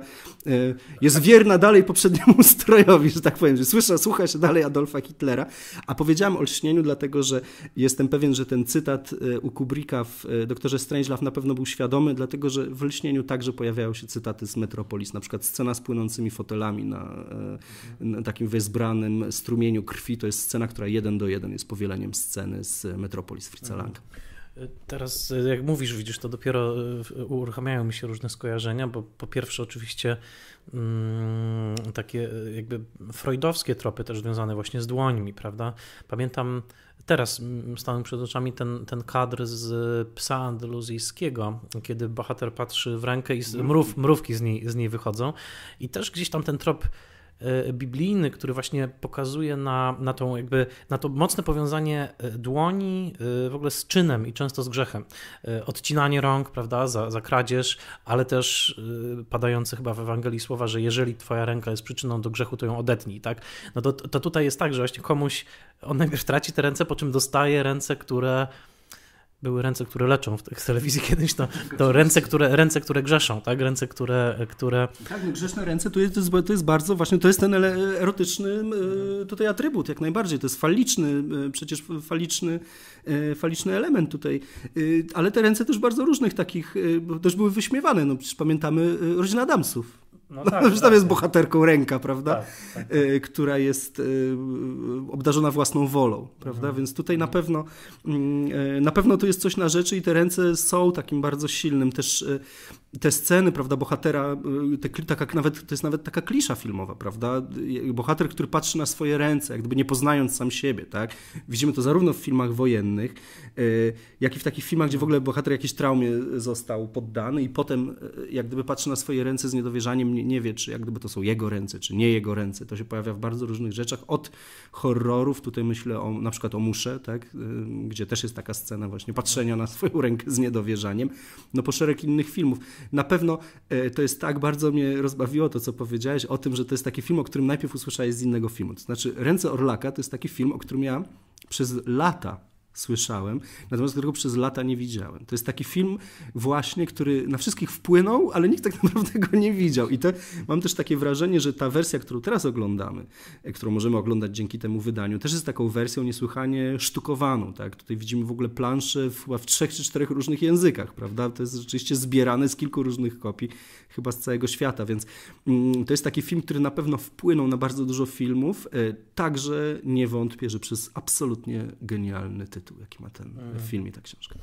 jest wierna dalej poprzedniemu strojowi, że tak powiem, że słysza, słucha się dalej Adolfa Hitlera, a powiedziałem o Lśnieniu dlatego, że jest Jestem pewien, że ten cytat e, u Kubricka w e, Doktorze Strangelove na pewno był świadomy, dlatego że w Lśnieniu także pojawiają się cytaty z Metropolis, na przykład scena z płynącymi fotelami na, e, na takim wezbranym strumieniu krwi, to jest scena, która jeden do jeden jest powieleniem sceny z Metropolis Fritza Langa. Mhm. Teraz, jak mówisz, widzisz, to dopiero uruchamiają mi się różne skojarzenia, bo po pierwsze, oczywiście mm, takie jakby freudowskie tropy też związane właśnie z dłońmi, prawda? Pamiętam Teraz mm, stanął przed oczami ten, ten kadr z psa andaluzyjskiego, kiedy bohater patrzy w rękę i mhm. mrów, mrówki z niej, z niej wychodzą. I też gdzieś tam ten trop E, biblijny, który właśnie pokazuje na, na, tą jakby, na to mocne powiązanie e, dłoni e, w ogóle z czynem i często z grzechem. Odcinanie rąk, prawda, za, za kradzież, ale też padające chyba w Ewangelii słowa, że jeżeli twoja ręka jest przyczyną do grzechu, to ją odetnij, tak? No to, to tutaj jest tak, że właśnie komuś on najpierw traci te ręce, po czym dostaje ręce, które były ręce, które leczą w, telewizji kiedyś, to, to ręce, które, ręce, które grzeszą, tak? Ręce, które... które... Tak, no, grzeszne ręce to jest, to jest bardzo właśnie, to jest ten erotyczny e, tutaj atrybut, jak najbardziej. To jest faliczny, e, przecież faliczny, e, faliczny element tutaj. Ale te ręce też bardzo różnych takich, też były wyśmiewane. No, przecież pamiętamy Rodzina Adamsów no, no, tak, no, tam jest tak. bohaterką ręka, prawda? Tak, tak. tak. Y, która jest y, obdarzona własną wolą, prawda? Mhm. Więc tutaj na mhm. pewno mm, y, na pewno to jest coś na rzeczy i te ręce są takim bardzo silnym też te sceny, prawda, bohatera, y, te, taka, nawet, to jest nawet taka klisza filmowa, prawda? Bohater, który patrzy na swoje ręce, jak gdyby nie poznając sam siebie, tak? Widzimy to zarówno w filmach wojennych, y, jak i w takich filmach, gdzie w ogóle bohater jakiejś traumie został poddany i potem y, jak gdyby patrzy na swoje ręce z niedowierzaniem, nie, nie wie, czy jak gdyby to są jego ręce, czy nie jego ręce. To się pojawia w bardzo różnych rzeczach, od horrorów, tutaj myślę o, na przykład o musze, tak? Gdzie też jest taka scena właśnie patrzenia na swoją rękę z niedowierzaniem, no po szereg innych filmów na pewno e, to jest tak, bardzo mnie rozbawiło to, co powiedziałeś o tym, że to jest taki film, o którym najpierw usłyszałeś z innego filmu. To znaczy Ręce Orlaka to jest taki film, o którym ja przez lata słyszałem, natomiast którego przez lata nie widziałem. To jest taki film właśnie, który na wszystkich wpłynął, ale nikt tak naprawdę go nie widział. I to, mam też takie wrażenie, że ta wersja, którą teraz oglądamy, e, którą możemy oglądać dzięki temu wydaniu, też jest taką wersją niesłychanie sztukowaną. Tak? Tutaj widzimy w ogóle plansze w, chyba w trzech czy czterech różnych językach, prawda? To jest rzeczywiście zbierane z kilku różnych kopii, chyba z całego świata, więc mm, to jest taki film, który na pewno wpłynął na bardzo dużo filmów, e, także nie wątpię, że przez absolutnie genialny tytuł tytuł, jaki ma ten mm. film i ta książka.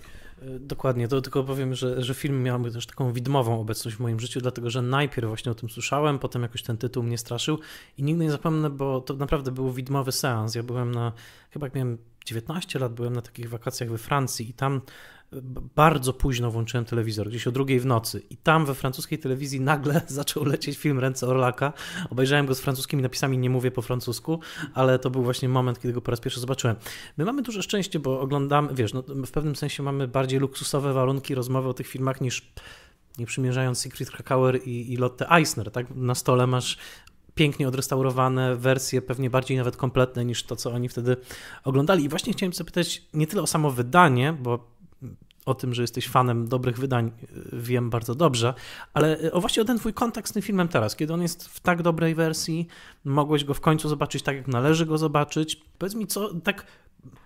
E, dokładnie, to tylko powiem, że, że film miał też taką widmową obecność w moim życiu, dlatego że najpierw właśnie o tym słyszałem, potem jakoś ten tytuł mnie straszył i nigdy nie zapomnę, bo to naprawdę był widmowy seans. Ja byłem na, chyba jak miałem 19 lat, byłem na takich wakacjach we Francji i tam bardzo późno włączyłem telewizor, gdzieś o drugiej w nocy i tam we francuskiej telewizji nagle zaczął lecieć film Ręce Orlaka. Obejrzałem go z francuskimi napisami, nie mówię po francusku, ale to był właśnie moment, kiedy go po raz pierwszy zobaczyłem. My mamy duże szczęście, bo oglądamy, wiesz, no, w pewnym sensie mamy bardziej luksusowe warunki rozmowy o tych filmach niż nie przymierzając Secret Krakauer i, i Lotte Eisner, tak? Na stole masz pięknie odrestaurowane wersje, pewnie bardziej nawet kompletne niż to, co oni wtedy oglądali. I właśnie chciałem zapytać nie tyle o samo wydanie, bo o tym, że jesteś fanem dobrych wydań, e, wiem bardzo dobrze, ale e, o właśnie o ten twój kontakt z tym filmem teraz, kiedy on jest w tak dobrej wersji, mogłeś go w końcu zobaczyć tak, jak należy go zobaczyć. Powiedz mi, co tak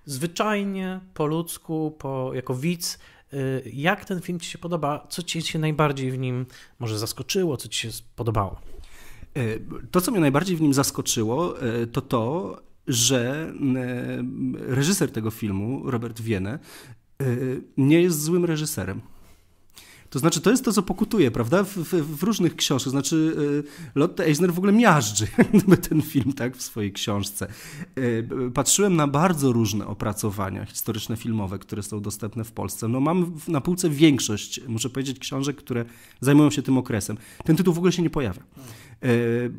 zwyczajnie, po ludzku, po, jako widz, e, jak ten film ci się podoba, co ci się najbardziej w nim może zaskoczyło, co ci się podobało? To, co mnie najbardziej w nim zaskoczyło, to to, że reżyser tego filmu, Robert Wiene, Y, nie jest złym reżyserem. To znaczy, to jest to, co pokutuje, prawda? W, w, w różnych książkach. Znaczy, y, Lotte Eisner w ogóle miażdży ten film, tak, w swojej książce. Y, patrzyłem na bardzo różne opracowania historyczne, filmowe, które są dostępne w Polsce. No, mam na półce większość, muszę powiedzieć, książek, które zajmują się tym okresem. Ten tytuł w ogóle się nie pojawia. E,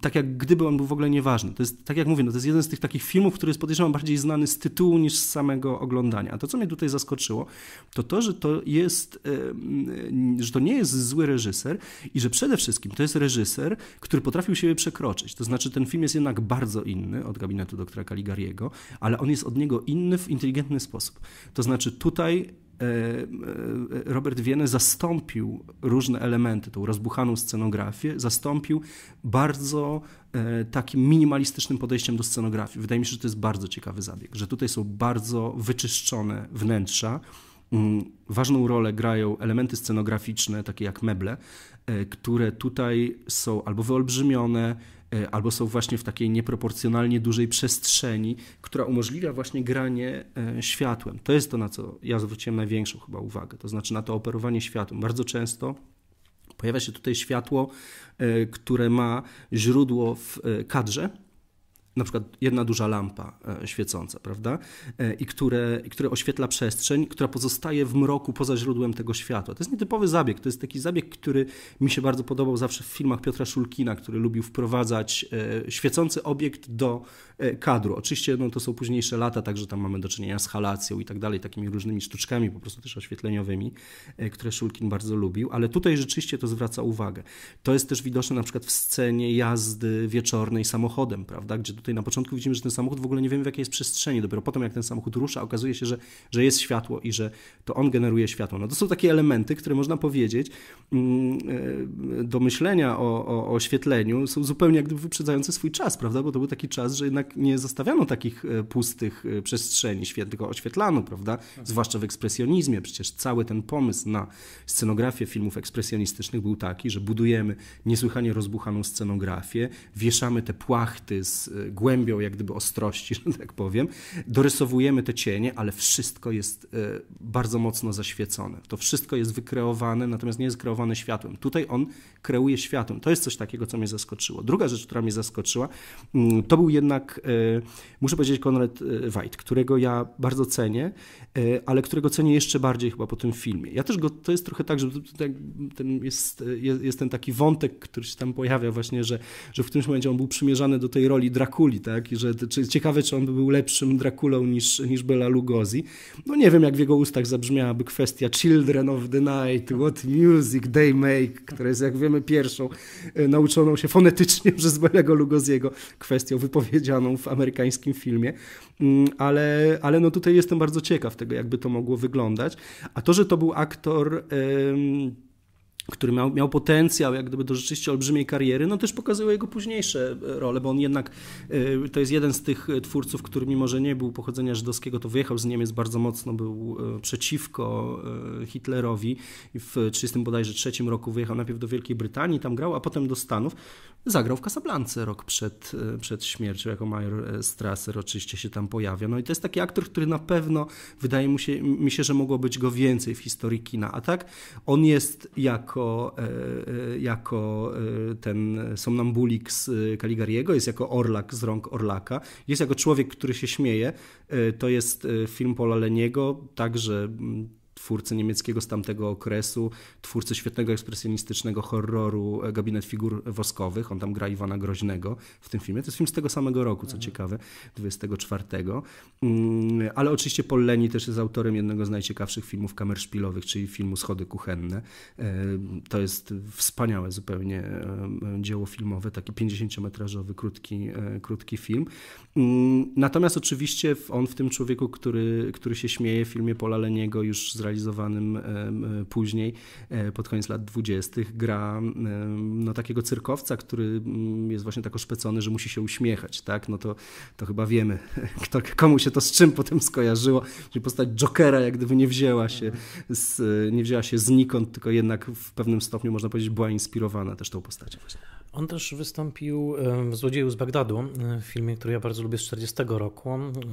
tak jak gdyby on był w ogóle nieważny. To jest, tak jak mówię, no to jest jeden z tych takich filmów, który jest podejrzewam bardziej znany z tytułu niż z samego oglądania. A to, co mnie tutaj zaskoczyło, to to, że to jest, e, że to nie jest zły reżyser i że przede wszystkim to jest reżyser, który potrafił siebie przekroczyć. To znaczy ten film jest jednak bardzo inny od gabinetu doktora Caligariego, ale on jest od niego inny w inteligentny sposób. To znaczy tutaj E, e, Robert Wiene zastąpił różne elementy, tą rozbuchaną scenografię, zastąpił bardzo e, takim minimalistycznym podejściem do scenografii. Wydaje mi się, że to jest bardzo ciekawy zabieg, że tutaj są bardzo wyczyszczone wnętrza. Mm, ważną rolę grają elementy scenograficzne, takie jak meble, które tutaj są albo wyolbrzymione, E, albo są właśnie w takiej nieproporcjonalnie dużej przestrzeni, która umożliwia właśnie granie e, światłem. To jest to, na co ja zwróciłem największą chyba uwagę, to znaczy na to operowanie światłem. Bardzo często pojawia się tutaj światło, e, które ma źródło w kadrze, na przykład jedna duża lampa e, świecąca, prawda? E, I które, i które oświetla przestrzeń, która pozostaje w mroku poza źródłem tego światła. To jest nietypowy zabieg. To jest taki zabieg, który mi się bardzo podobał zawsze w filmach Piotra Szulkina, który lubił wprowadzać e, świecący obiekt do kadru. Oczywiście no, to są późniejsze lata, także tam mamy do czynienia z halacją i tak dalej, takimi różnymi sztuczkami po prostu też oświetleniowymi, które Szulkin bardzo lubił, ale tutaj rzeczywiście to zwraca uwagę. To jest też widoczne na przykład w scenie jazdy wieczornej samochodem, prawda? Gdzie Tutaj na początku widzimy, że ten samochód w ogóle nie wiemy w jakiej jest przestrzeni. Dopiero potem, jak ten samochód rusza, okazuje się, że, że jest światło i że to on generuje światło. No to są takie elementy, które można powiedzieć mm, e, do myślenia o, o, o oświetleniu są zupełnie jak gdyby wyprzedzające swój czas, prawda? Bo to był taki czas, że jednak nie zostawiano takich e, pustych e, przestrzeni, świat tylko oświetlano, prawda? Tak. Zwłaszcza w ekspresjonizmie. Przecież cały ten pomysł na scenografię filmów ekspresjonistycznych był taki, że budujemy niesłychanie rozbuchaną scenografię, wieszamy te płachty z głębią jak gdyby ostrości, że tak powiem, dorysowujemy te cienie, ale wszystko jest e, bardzo mocno zaświecone. To wszystko jest wykreowane, natomiast nie jest kreowane światłem. Tutaj on kreuje światłem. To jest coś takiego, co mnie zaskoczyło. Druga rzecz, która mnie zaskoczyła, mm, to był jednak, e, muszę powiedzieć, Konrad White, którego ja bardzo cenię, e, ale którego cenię jeszcze bardziej chyba po tym filmie. Ja też go, to jest trochę tak, że ten jest, jest, jest ten taki wątek, który się tam pojawia właśnie, że, że w którymś momencie on był przymierzany do tej roli Drakula, Drakuli, tak? I że, czy, ciekawe, czy on by był lepszym Drakulą niż, niż Bela Lugosi. No nie wiem, jak w jego ustach zabrzmiałaby kwestia Children of the Night, What Music They Make, która jest, jak wiemy, pierwszą e, nauczoną się fonetycznie przez Belego Lugosiego kwestią wypowiedzianą w amerykańskim filmie. Mm, ale, ale no tutaj jestem bardzo ciekaw tego, jakby to mogło wyglądać. A to, że to był aktor... Yy, który miał, miał potencjał jak gdyby do rzeczywiście olbrzymiej kariery, no też pokazują jego późniejsze e, role, bo on jednak e, to jest jeden z tych e, twórców, który mimo, że nie był pochodzenia żydowskiego, to wyjechał z Niemiec bardzo mocno, był przeciwko Hitlerowi i w 30 bodajże trzecim roku wyjechał najpierw do Wielkiej Brytanii, tam grał, a potem do Stanów. Zagrał w Casablance rok przed, przed śmiercią, jako Major Strasser oczywiście się tam pojawia. No i to jest taki aktor, który na pewno wydaje mu się, mi się, że mogło być go więcej w historii kina, a tak on jest jak jako, e, e, jako e, ten somnambulik z Kaligariego, jest jako Orlak z rąk Orlaka, jest jako człowiek, który się śmieje. To jest film pola Leniego, także twórcy niemieckiego z tamtego okresu, twórcy świetnego ekspresjonistycznego horroru e, Gabinet Figur Woskowych. On tam gra Iwana Groźnego w tym filmie. To jest film z tego samego roku, co mhm. ciekawe, 24. Mm, ale oczywiście Paul Leni też jest autorem jednego z najciekawszych filmów kamerszpilowych, czyli filmu Schody Kuchenne. E, to jest wspaniałe zupełnie e, dzieło filmowe, taki 50-metrażowy, krótki, krótki film. Mm, natomiast oczywiście on w tym człowieku, który, który się śmieje w filmie Paula Leniego już zrealizował realizowanym później, e, pod koniec lat 20. gra no, takiego cyrkowca, który mm, jest właśnie tak oszpecony, że musi się uśmiechać, tak? No to, to chyba wiemy, kto, komu się to z czym potem skojarzyło, czyli postać Jokera jak gdyby nie wzięła się mhm. z, nie wzięła się znikąd, tylko jednak w pewnym stopniu można powiedzieć była inspirowana też tą postacią. Właśnie. On też wystąpił w Złodzieju z Bagdadu, w filmie, który ja bardzo lubię z 40 roku,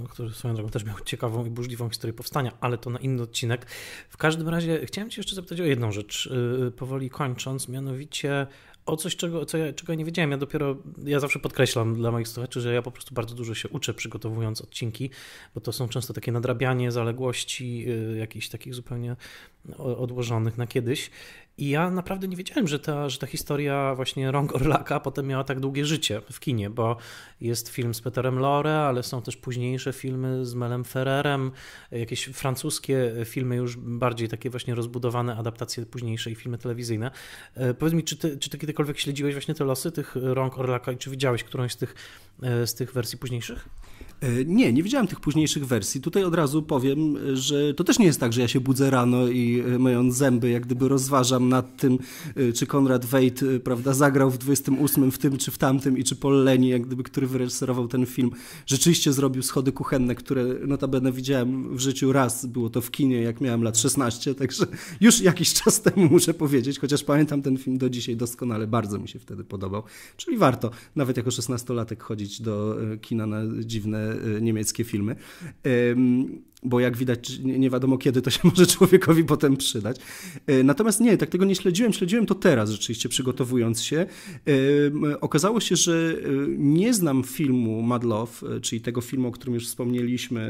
który swoją drogą też miał ciekawą i burzliwą historię powstania, ale to na inny odcinek. W każdym razie chciałem Cię jeszcze zapytać o jedną rzecz, y, powoli kończąc, mianowicie o coś, czego, co ja, czego ja nie wiedziałem. Ja dopiero, ja zawsze podkreślam dla moich słuchaczy, że ja po prostu bardzo dużo się uczę przygotowując odcinki, bo to są często takie nadrabianie zaległości, y, jakichś takich zupełnie odłożonych na kiedyś. I ja naprawdę nie wiedziałem, że ta, że ta historia właśnie Rąk Orlaka potem miała tak długie życie w kinie, bo jest film z Peterem Lore, ale są też późniejsze filmy z Melem Ferrerem, jakieś francuskie filmy już bardziej takie właśnie rozbudowane, adaptacje późniejsze i filmy telewizyjne. E, powiedz mi, czy ty, czy ty kiedykolwiek śledziłeś właśnie te losy tych Rąk Orlaka i czy widziałeś którąś z tych, e, z tych wersji późniejszych? E, nie, nie widziałem tych późniejszych wersji. Tutaj od razu powiem, że to też nie jest tak, że ja się budzę rano i e, mając zęby, jak gdyby rozważam nad tym, e, czy Konrad Wejt prawda, zagrał w 28 w tym czy w tamtym i czy Paul Leni, jak gdyby, który wyreżyserował ten film, rzeczywiście zrobił schody kuchenne, które notabene widziałem w życiu raz. Było to w kinie, jak miałem lat 16, także już jakiś czas temu muszę powiedzieć, chociaż pamiętam ten film do dzisiaj doskonale, bardzo mi się wtedy podobał. Czyli warto, nawet jako 16-latek chodzić do kina na dziwne niemieckie filmy bo jak widać, nie wiadomo kiedy to się może człowiekowi potem przydać. E, natomiast nie, tak tego nie śledziłem, śledziłem to teraz rzeczywiście, przygotowując się. E, okazało się, że e, nie znam filmu Mad Love, czyli tego filmu, o którym już wspomnieliśmy,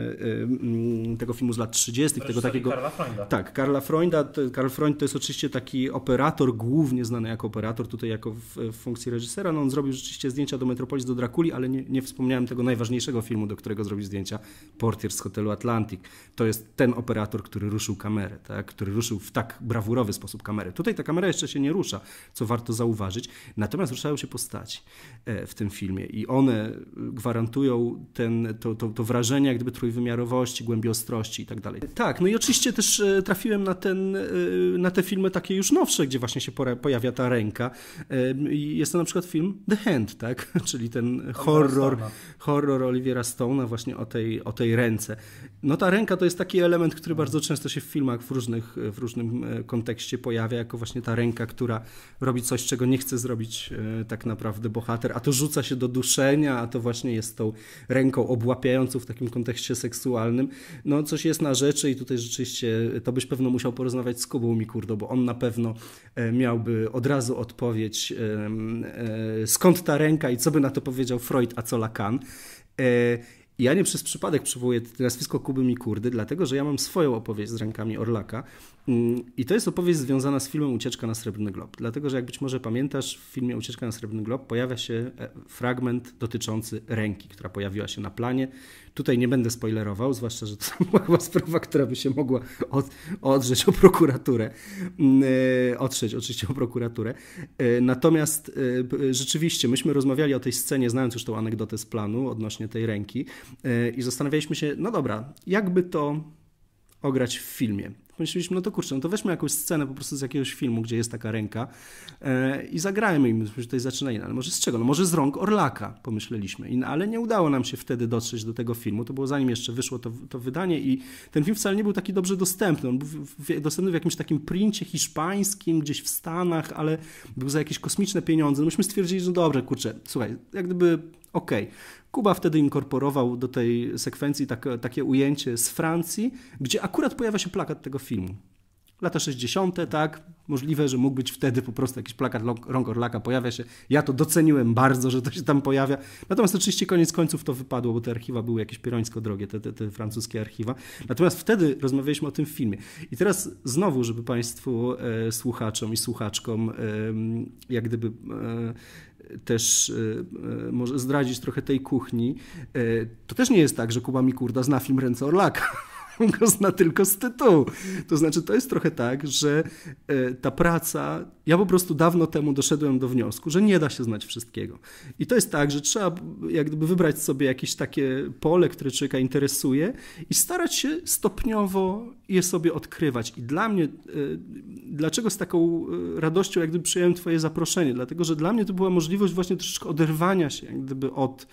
tego filmu z lat 30., Tak, tego takiego... Karla Freunda. Tak, Karla Freunda. Karl Freund to jest oczywiście taki operator, głównie znany jako operator, tutaj jako w, funkcji reżysera. No on zrobił rzeczywiście zdjęcia do Metropolis, do Drakuli, ale nie, nie wspomniałem tego najważniejszego filmu, do którego zrobił zdjęcia, Portier z hotelu Atlantik to jest ten operator, który ruszył kamerę, tak? który ruszył w tak brawurowy sposób kamerę. Tutaj ta kamera jeszcze się nie rusza, co warto zauważyć. Natomiast ruszają się postaci e, w tym filmie i one e, gwarantują ten, to, to, to wrażenie jak gdyby trójwymiarowości, głębi ostrości i tak dalej. Tak, no i oczywiście też e, trafiłem na, ten, na te filmy takie już nowsze, gdzie właśnie się pojawia ta ręka. Jest to na przykład film The Hand, tak? czyli ten horror, horror Oliwiera Stone'a właśnie o tej, o tej ręce. No ta ręka to jest taki element, który bardzo często się w filmach w, różnych, w różnym e, kontekście pojawia, jako właśnie ta ręka, która robi coś, czego nie chce zrobić e, tak naprawdę bohater, a to rzuca się do duszenia, a to właśnie jest tą ręką obłapiającą w takim kontekście seksualnym. No coś jest na rzeczy i tutaj rzeczywiście e, to byś pewno musiał porozmawiać z Kubą Mikurdo, bo on na pewno miałby od razu odpowiedź skąd ta ręka i co by na to powiedział Freud, a co Lacan. I ja nie przez przypadek przywołuję nazwisko Kuby Mikurdy, dlatego że ja mam swoją opowieść z rękami Orlaka, Mm, I to jest opowieść związana z filmem Ucieczka na Srebrny Glob. Dlatego, że jak być może pamiętasz, w filmie Ucieczka na Srebrny Glob pojawia się e, fragment dotyczący ręki, która pojawiła się na planie. Tutaj nie będę spoilerował, zwłaszcza, że to była chyba sprawa, która by się mogła od, odrzeć o prokuraturę. Mm, e, odrzeć oczywiście o prokuraturę. E, natomiast rzeczywiście, myśmy rozmawiali o tej scenie, znając już tą anegdotę z planu odnośnie tej ręki i zastanawialiśmy się, no dobra, jakby to ograć w filmie. Pomyśleliśmy, no to kurczę, no to weźmy jakąś scenę po prostu z jakiegoś filmu, gdzie jest taka ręka e, i zagrajmy im tutaj zaczynanie. No ale może z czego? No może z rąk Orlaka, pomyśleliśmy. I, no, ale nie udało nam się wtedy dotrzeć do tego filmu. To było zanim jeszcze wyszło to, to wydanie i ten film wcale nie był taki dobrze dostępny. On był w, dostępny w jakimś takim princie hiszpańskim, gdzieś w Stanach, ale był za jakieś kosmiczne pieniądze. No myśmy stwierdzili, że no dobrze, kurczę, słuchaj, jak gdyby okej, okay. Kuba wtedy inkorporował do tej sekwencji tak, takie ujęcie z Francji, gdzie akurat pojawia się plakat tego filmu. Lata 60., tak? Możliwe, że mógł być wtedy po prostu jakiś plakat Ron Orlaka pojawia się. Ja to doceniłem bardzo, że to się tam pojawia. Natomiast oczywiście koniec końców to wypadło, bo te archiwa były jakieś pierońsko drogie, te, te, te francuskie archiwa. Natomiast wtedy rozmawialiśmy o tym filmie. I teraz znowu, żeby Państwu e, słuchaczom i słuchaczkom e, jak gdyby e, też e, e, może zdradzić trochę tej kuchni. E, to też nie jest tak, że Kuba Mikurda zna film Ręce Orlaka go zna tylko z tytułu. To znaczy, to jest trochę tak, że e, ta praca, ja po prostu dawno temu doszedłem do wniosku, że nie da się znać wszystkiego. I to jest tak, że trzeba jak gdyby wybrać sobie jakieś takie pole, które człowieka interesuje i starać się stopniowo je sobie odkrywać. I dla mnie, e, dlaczego z taką e, radością jak gdyby przyjąłem twoje zaproszenie? Dlatego, że dla mnie to była możliwość właśnie troszeczkę oderwania się jak gdyby od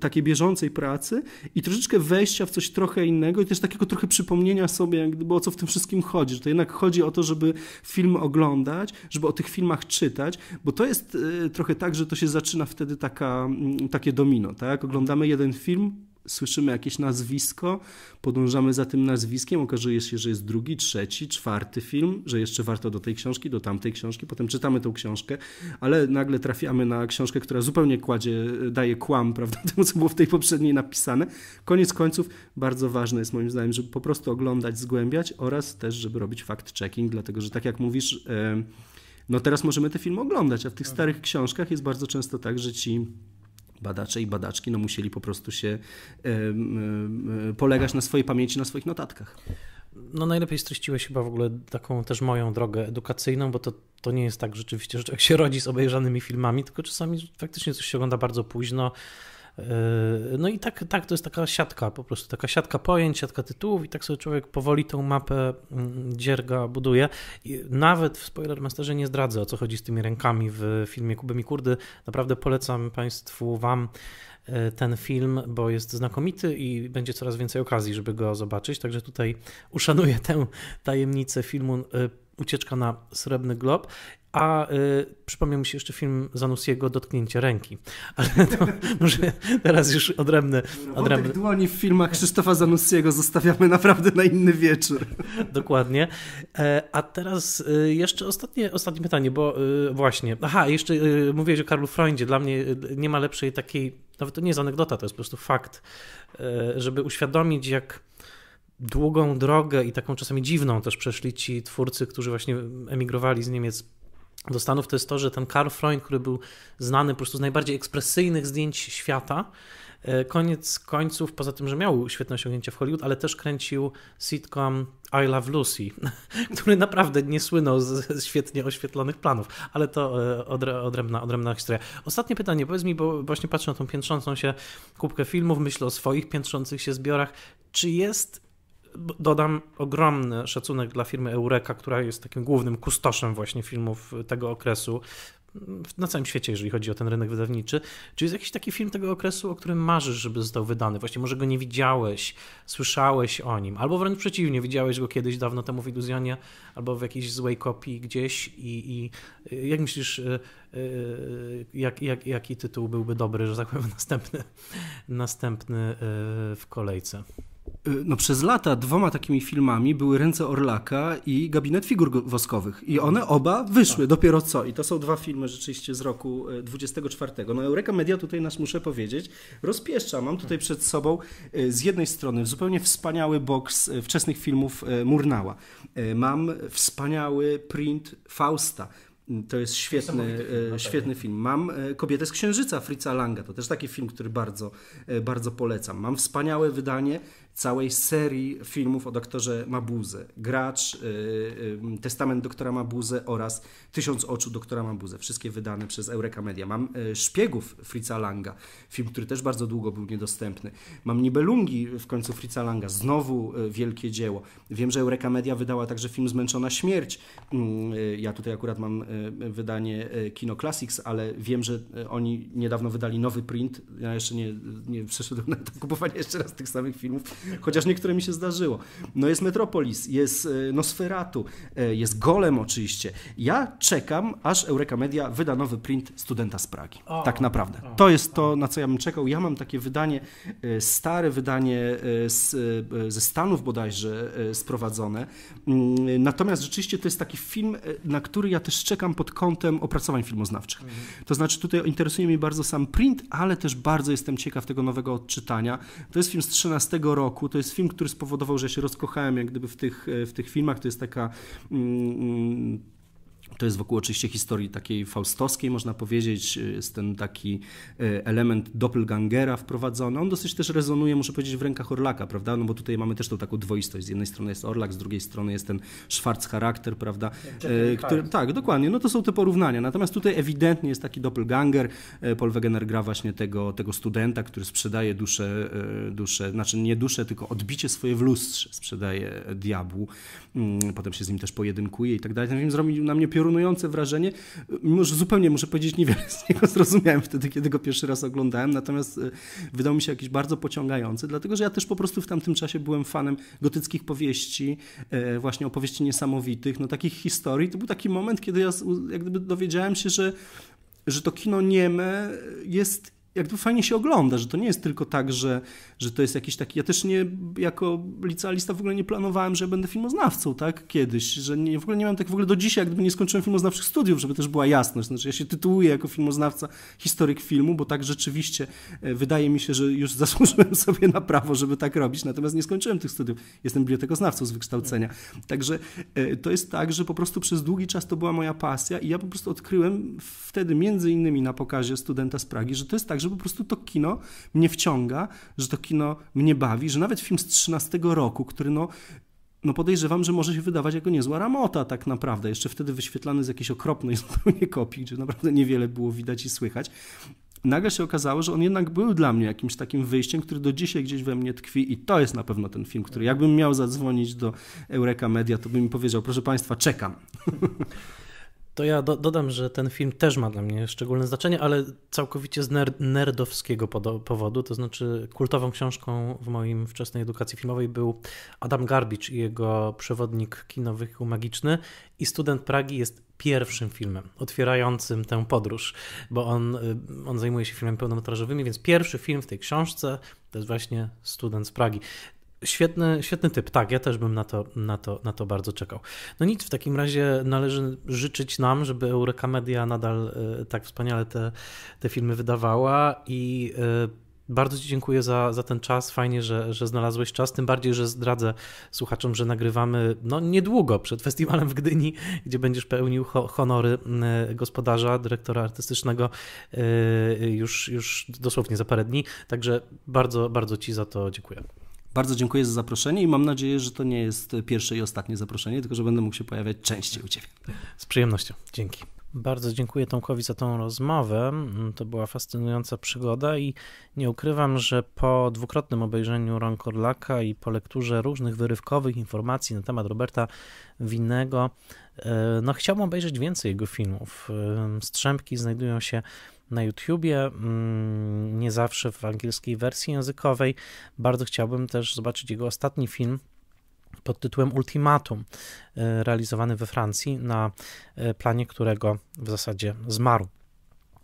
takiej bieżącej pracy i troszeczkę wejścia w coś trochę innego i też tak takiego trochę przypomnienia sobie, jak gdyby o co w tym wszystkim chodzi, że to jednak chodzi o to, żeby film oglądać, żeby o tych filmach czytać, bo to jest y, trochę tak, że to się zaczyna wtedy taka, mm, takie domino, tak? Oglądamy jeden film, słyszymy jakieś nazwisko, podążamy za tym nazwiskiem, okazuje się, że jest drugi, trzeci, czwarty film, że jeszcze warto do tej książki, do tamtej książki, potem czytamy tą książkę, ale nagle trafiamy na książkę, która zupełnie kładzie, daje kłam, prawda, temu, co było w tej poprzedniej napisane. Koniec końców bardzo ważne jest moim zdaniem, żeby po prostu oglądać, zgłębiać oraz też, żeby robić fact-checking, dlatego, że tak jak mówisz, no teraz możemy te filmy oglądać, a w tych tak. starych książkach jest bardzo często tak, że ci badacze i badaczki no, musieli po prostu się polegać na swojej pamięci, na swoich notatkach. No najlepiej streściłeś chyba w ogóle taką też moją drogę edukacyjną, bo to, to nie jest tak rzeczywiście, że jak się rodzi z obejrzanymi filmami, tylko czasami faktycznie coś się ogląda bardzo późno, Yy, no i tak, tak, to jest taka siatka, po prostu taka siatka pojęć, siatka tytułów i tak sobie człowiek powoli tą mapę mm, dzierga, buduje. I nawet w Spoilermasterze nie zdradzę, o co chodzi z tymi rękami w filmie Kuby i Kurdy. Naprawdę polecam Państwu, Wam yy, ten film, bo jest znakomity i będzie coraz więcej okazji, żeby go zobaczyć. Także tutaj uszanuję tę tajemnicę filmu yy, Ucieczka na Srebrny Glob, a y, przypomniał mi się jeszcze film Zanussiego Dotknięcie ręki. Ale to może teraz już odrębny. odrębny. dłoni w filmach Krzysztofa Zanussiego zostawiamy naprawdę na inny wieczór. Dokładnie. E, a teraz y, jeszcze ostatnie, ostatnie pytanie, bo y, właśnie. Aha, jeszcze y, mówiłeś o Karlu Freundzie. Dla mnie nie ma lepszej takiej, nawet to nie jest anegdota, to jest po prostu fakt, e, żeby uświadomić, jak długą drogę i taką czasami dziwną też przeszli ci twórcy, którzy właśnie emigrowali z Niemiec do Stanów, to jest to, że ten Karl Freund, który był znany po prostu z najbardziej ekspresyjnych zdjęć świata, e, koniec końców, poza tym, że miał świetne osiągnięcia w Hollywood, ale też kręcił sitcom I Love Lucy, który naprawdę nie słynął z świetnie oświetlonych planów, ale to e, odrębna, odrębna historia. Ostatnie pytanie, powiedz mi, bo właśnie patrzę na tą piętrzącą się kubkę filmów, myślę o swoich piętrzących się zbiorach, czy jest dodam ogromny szacunek dla firmy Eureka, która jest takim głównym kustoszem właśnie filmów y, tego okresu na całym świecie, jeżeli chodzi o ten rynek wydawniczy. Czy jest jakiś taki film tego okresu, o którym marzysz, żeby został wydany? Właśnie może go nie widziałeś, słyszałeś o nim, albo wręcz przeciwnie, widziałeś go kiedyś dawno temu w Iluzjonie, albo w jakiejś złej kopii gdzieś i, i y, jak myślisz, y, jak, jak, jaki tytuł byłby dobry, że tak powiem, następny, następny w kolejce? Y, no przez lata dwoma takimi filmami były Ręce Orlaka i Gabinet Figur Woskowych. I one oba wyszły tak. dopiero co. I to są dwa filmy rzeczywiście z roku 24. Y, no Eureka Media tutaj nas, muszę powiedzieć, rozpieszcza. Mam tutaj tak. przed sobą y, z jednej strony zupełnie wspaniały boks wczesnych filmów Murnała. Mam wspaniały print Fausta. To jest świetny, świetny film. Mam Kobietę z Księżyca Fritza Langa. To też taki film, który bardzo, bardzo polecam. Mam wspaniałe wydanie całej serii filmów o doktorze Mabuze. Gracz, y, y, Testament doktora Mabuze oraz Tysiąc oczu doktora Mabuze. Wszystkie wydane przez Eureka Media. Mam y, Szpiegów Fritza Langa, film, który też bardzo długo był niedostępny. Mam Nibelungi w końcu Fritza Langa, znowu wielkie dzieło. Wiem, że Eureka Media wydała także film Zmęczona śmierć. Mm, ja tutaj akurat mam wydanie Kino Classics, ale wiem, że oni niedawno wydali nowy print. Ja jeszcze nie, nie przeszedłem na to kupowanie jeszcze raz tych samych filmów chociaż niektóre mi się zdarzyło. No jest Metropolis, jest e, Nosferatu, e, jest Golem oczywiście. Ja czekam, aż Eureka Media wyda nowy print Studenta z Pragi. O, tak naprawdę. O, to jest to, na co ja bym czekał. Ja mam takie wydanie, e, stare wydanie z, ze Stanów bodajże sprowadzone. Mm, natomiast rzeczywiście to jest taki film, na który ja też czekam pod kątem opracowań filmoznawczych. Mhm. To znaczy tutaj interesuje mnie bardzo sam print, ale też bardzo jestem ciekaw tego nowego odczytania. To jest film z 13 roku roku. To jest film, który spowodował, że się rozkochałem jak gdyby w tych, e, w tych filmach. To jest taka mm, mm to jest wokół oczywiście historii takiej faustowskiej, można powiedzieć. Y, jest ten taki y, element doppelgangera wprowadzony. On dosyć też rezonuje, muszę powiedzieć, w rękach Orlaka, prawda? No bo tutaj mamy też tą taką dwoistość. Z jednej strony jest Orlak, z drugiej strony jest ten Schwarz charakter, prawda? Y, który, tak, dokładnie. No to są te porównania. Natomiast tutaj ewidentnie jest taki doppelganger. Paul Wegener gra właśnie tego, tego studenta, który sprzedaje duszę, duszę, znaczy nie duszę, tylko odbicie swoje w lustrze sprzedaje diabłu. Mm, potem się z nim też pojedynkuje i tak dalej. Ten film zrobił na mnie piorun piorunujące wrażenie. Może zupełnie muszę powiedzieć, niewiele z niego zrozumiałem wtedy, kiedy go pierwszy raz oglądałem, natomiast e, wydał mi się jakiś bardzo pociągający, dlatego że ja też po prostu w tamtym czasie byłem fanem gotyckich powieści, e, właśnie opowieści niesamowitych, no takich historii. To był taki moment, kiedy ja jak gdyby dowiedziałem się, że, że to kino nieme jest jakby fajnie się ogląda, że to nie jest tylko tak, że, że to jest jakiś taki. Ja też nie jako licealista w ogóle nie planowałem, że będę filmoznawcą, tak? Kiedyś, że nie, w ogóle nie mam tak w ogóle do dzisiaj, gdyby nie skończyłem filmoznawczych studiów, żeby też była jasność. Znaczy, ja się tytułuję jako filmoznawca historyk filmu, bo tak rzeczywiście e, wydaje mi się, że już zasłużyłem sobie na prawo, żeby tak robić, natomiast nie skończyłem tych studiów. Jestem bibliotekoznawcą z wykształcenia. Także e, to jest tak, że po prostu przez długi czas to była moja pasja i ja po prostu odkryłem wtedy między innymi na pokazie studenta z Pragi, że to jest tak, tak, że po prostu to kino mnie wciąga, że to kino mnie bawi, że nawet film z 13 roku, który no no podejrzewam, że może się wydawać jako niezła ramota tak naprawdę. Jeszcze wtedy wyświetlany z jakiejś okropnej zupełnie kopii, że naprawdę niewiele było widać i słychać. Nagle się okazało, że on jednak był dla mnie jakimś takim wyjściem, który do dzisiaj gdzieś we mnie tkwi i to jest na pewno ten film, który jakbym miał zadzwonić do Eureka Media, to bym mi powiedział, proszę Państwa, czekam. To ja do, dodam, że ten film też ma dla mnie szczególne znaczenie, ale całkowicie z ner nerdowskiego powodu. To znaczy, kultową książką w moim wczesnej edukacji filmowej był Adam Garbicz i jego przewodnik kinowy magiczny. I student Pragi jest pierwszym filmem otwierającym tę podróż, bo on, y, on zajmuje się filmami pełnometrażowymi, więc pierwszy film w tej książce to jest właśnie Student z Pragi. Świetny, świetny typ, tak, ja też bym na to, na, to, na to bardzo czekał. No nic, w takim razie należy życzyć nam, żeby Eureka Media nadal y, tak wspaniale te, te filmy wydawała i y, bardzo Ci dziękuję za, za ten czas. Fajnie, że, że znalazłeś czas. Tym bardziej, że zdradzę słuchaczom, że nagrywamy no, niedługo przed festiwalem w Gdyni, gdzie będziesz pełnił ho honory y, gospodarza, dyrektora artystycznego już, już dosłownie za parę dni. Także bardzo, bardzo Ci za to dziękuję. Bardzo dziękuję za zaproszenie i mam nadzieję, że to nie jest pierwsze i ostatnie zaproszenie, tylko że będę mógł się pojawiać częściej u Ciebie. Z przyjemnością. Dzięki. Bardzo dziękuję Tomkowi za tą rozmowę. Mm, to była fascynująca przygoda i nie ukrywam, że po dwukrotnym obejrzeniu Ron Korlaka i po lekturze różnych wyrywkowych informacji na temat Roberta Winnego, e, no chciałbym obejrzeć więcej jego filmów. E, strzępki znajdują się na YouTubie, mm, nie zawsze w angielskiej wersji językowej. Bardzo chciałbym też zobaczyć jego ostatni film pod tytułem Ultimatum, e, realizowany we Francji, na e, planie którego w zasadzie zmarł.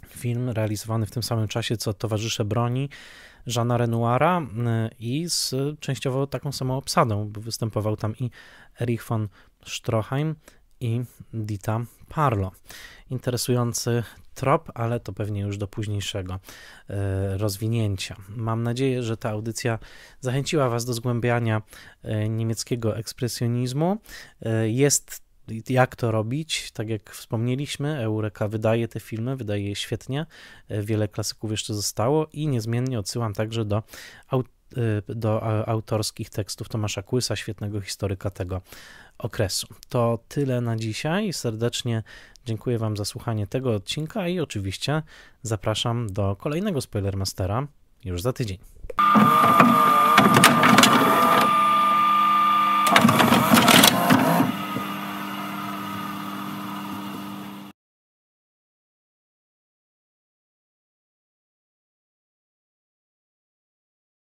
Film realizowany w tym samym czasie co Towarzysze Broni Jeana Renoira e, i z częściowo taką samą obsadą, bo występował tam i Erich von Stroheim i Dita Parlo. Interesujący trop, ale to pewnie już do późniejszego e, rozwinięcia. Mam nadzieję, że ta audycja zachęciła Was do zgłębiania e, niemieckiego ekspresjonizmu. E, jest jak to robić. Tak jak wspomnieliśmy, Eureka wydaje te filmy, wydaje je świetnie. Wiele klasyków jeszcze zostało i niezmiennie odsyłam także do aut Y, do autorskich tekstów Tomasza Kłysa, świetnego historyka tego okresu. To tyle na dzisiaj. Serdecznie dziękuję Wam za słuchanie tego odcinka i oczywiście zapraszam do kolejnego Spoilermastera już za tydzień.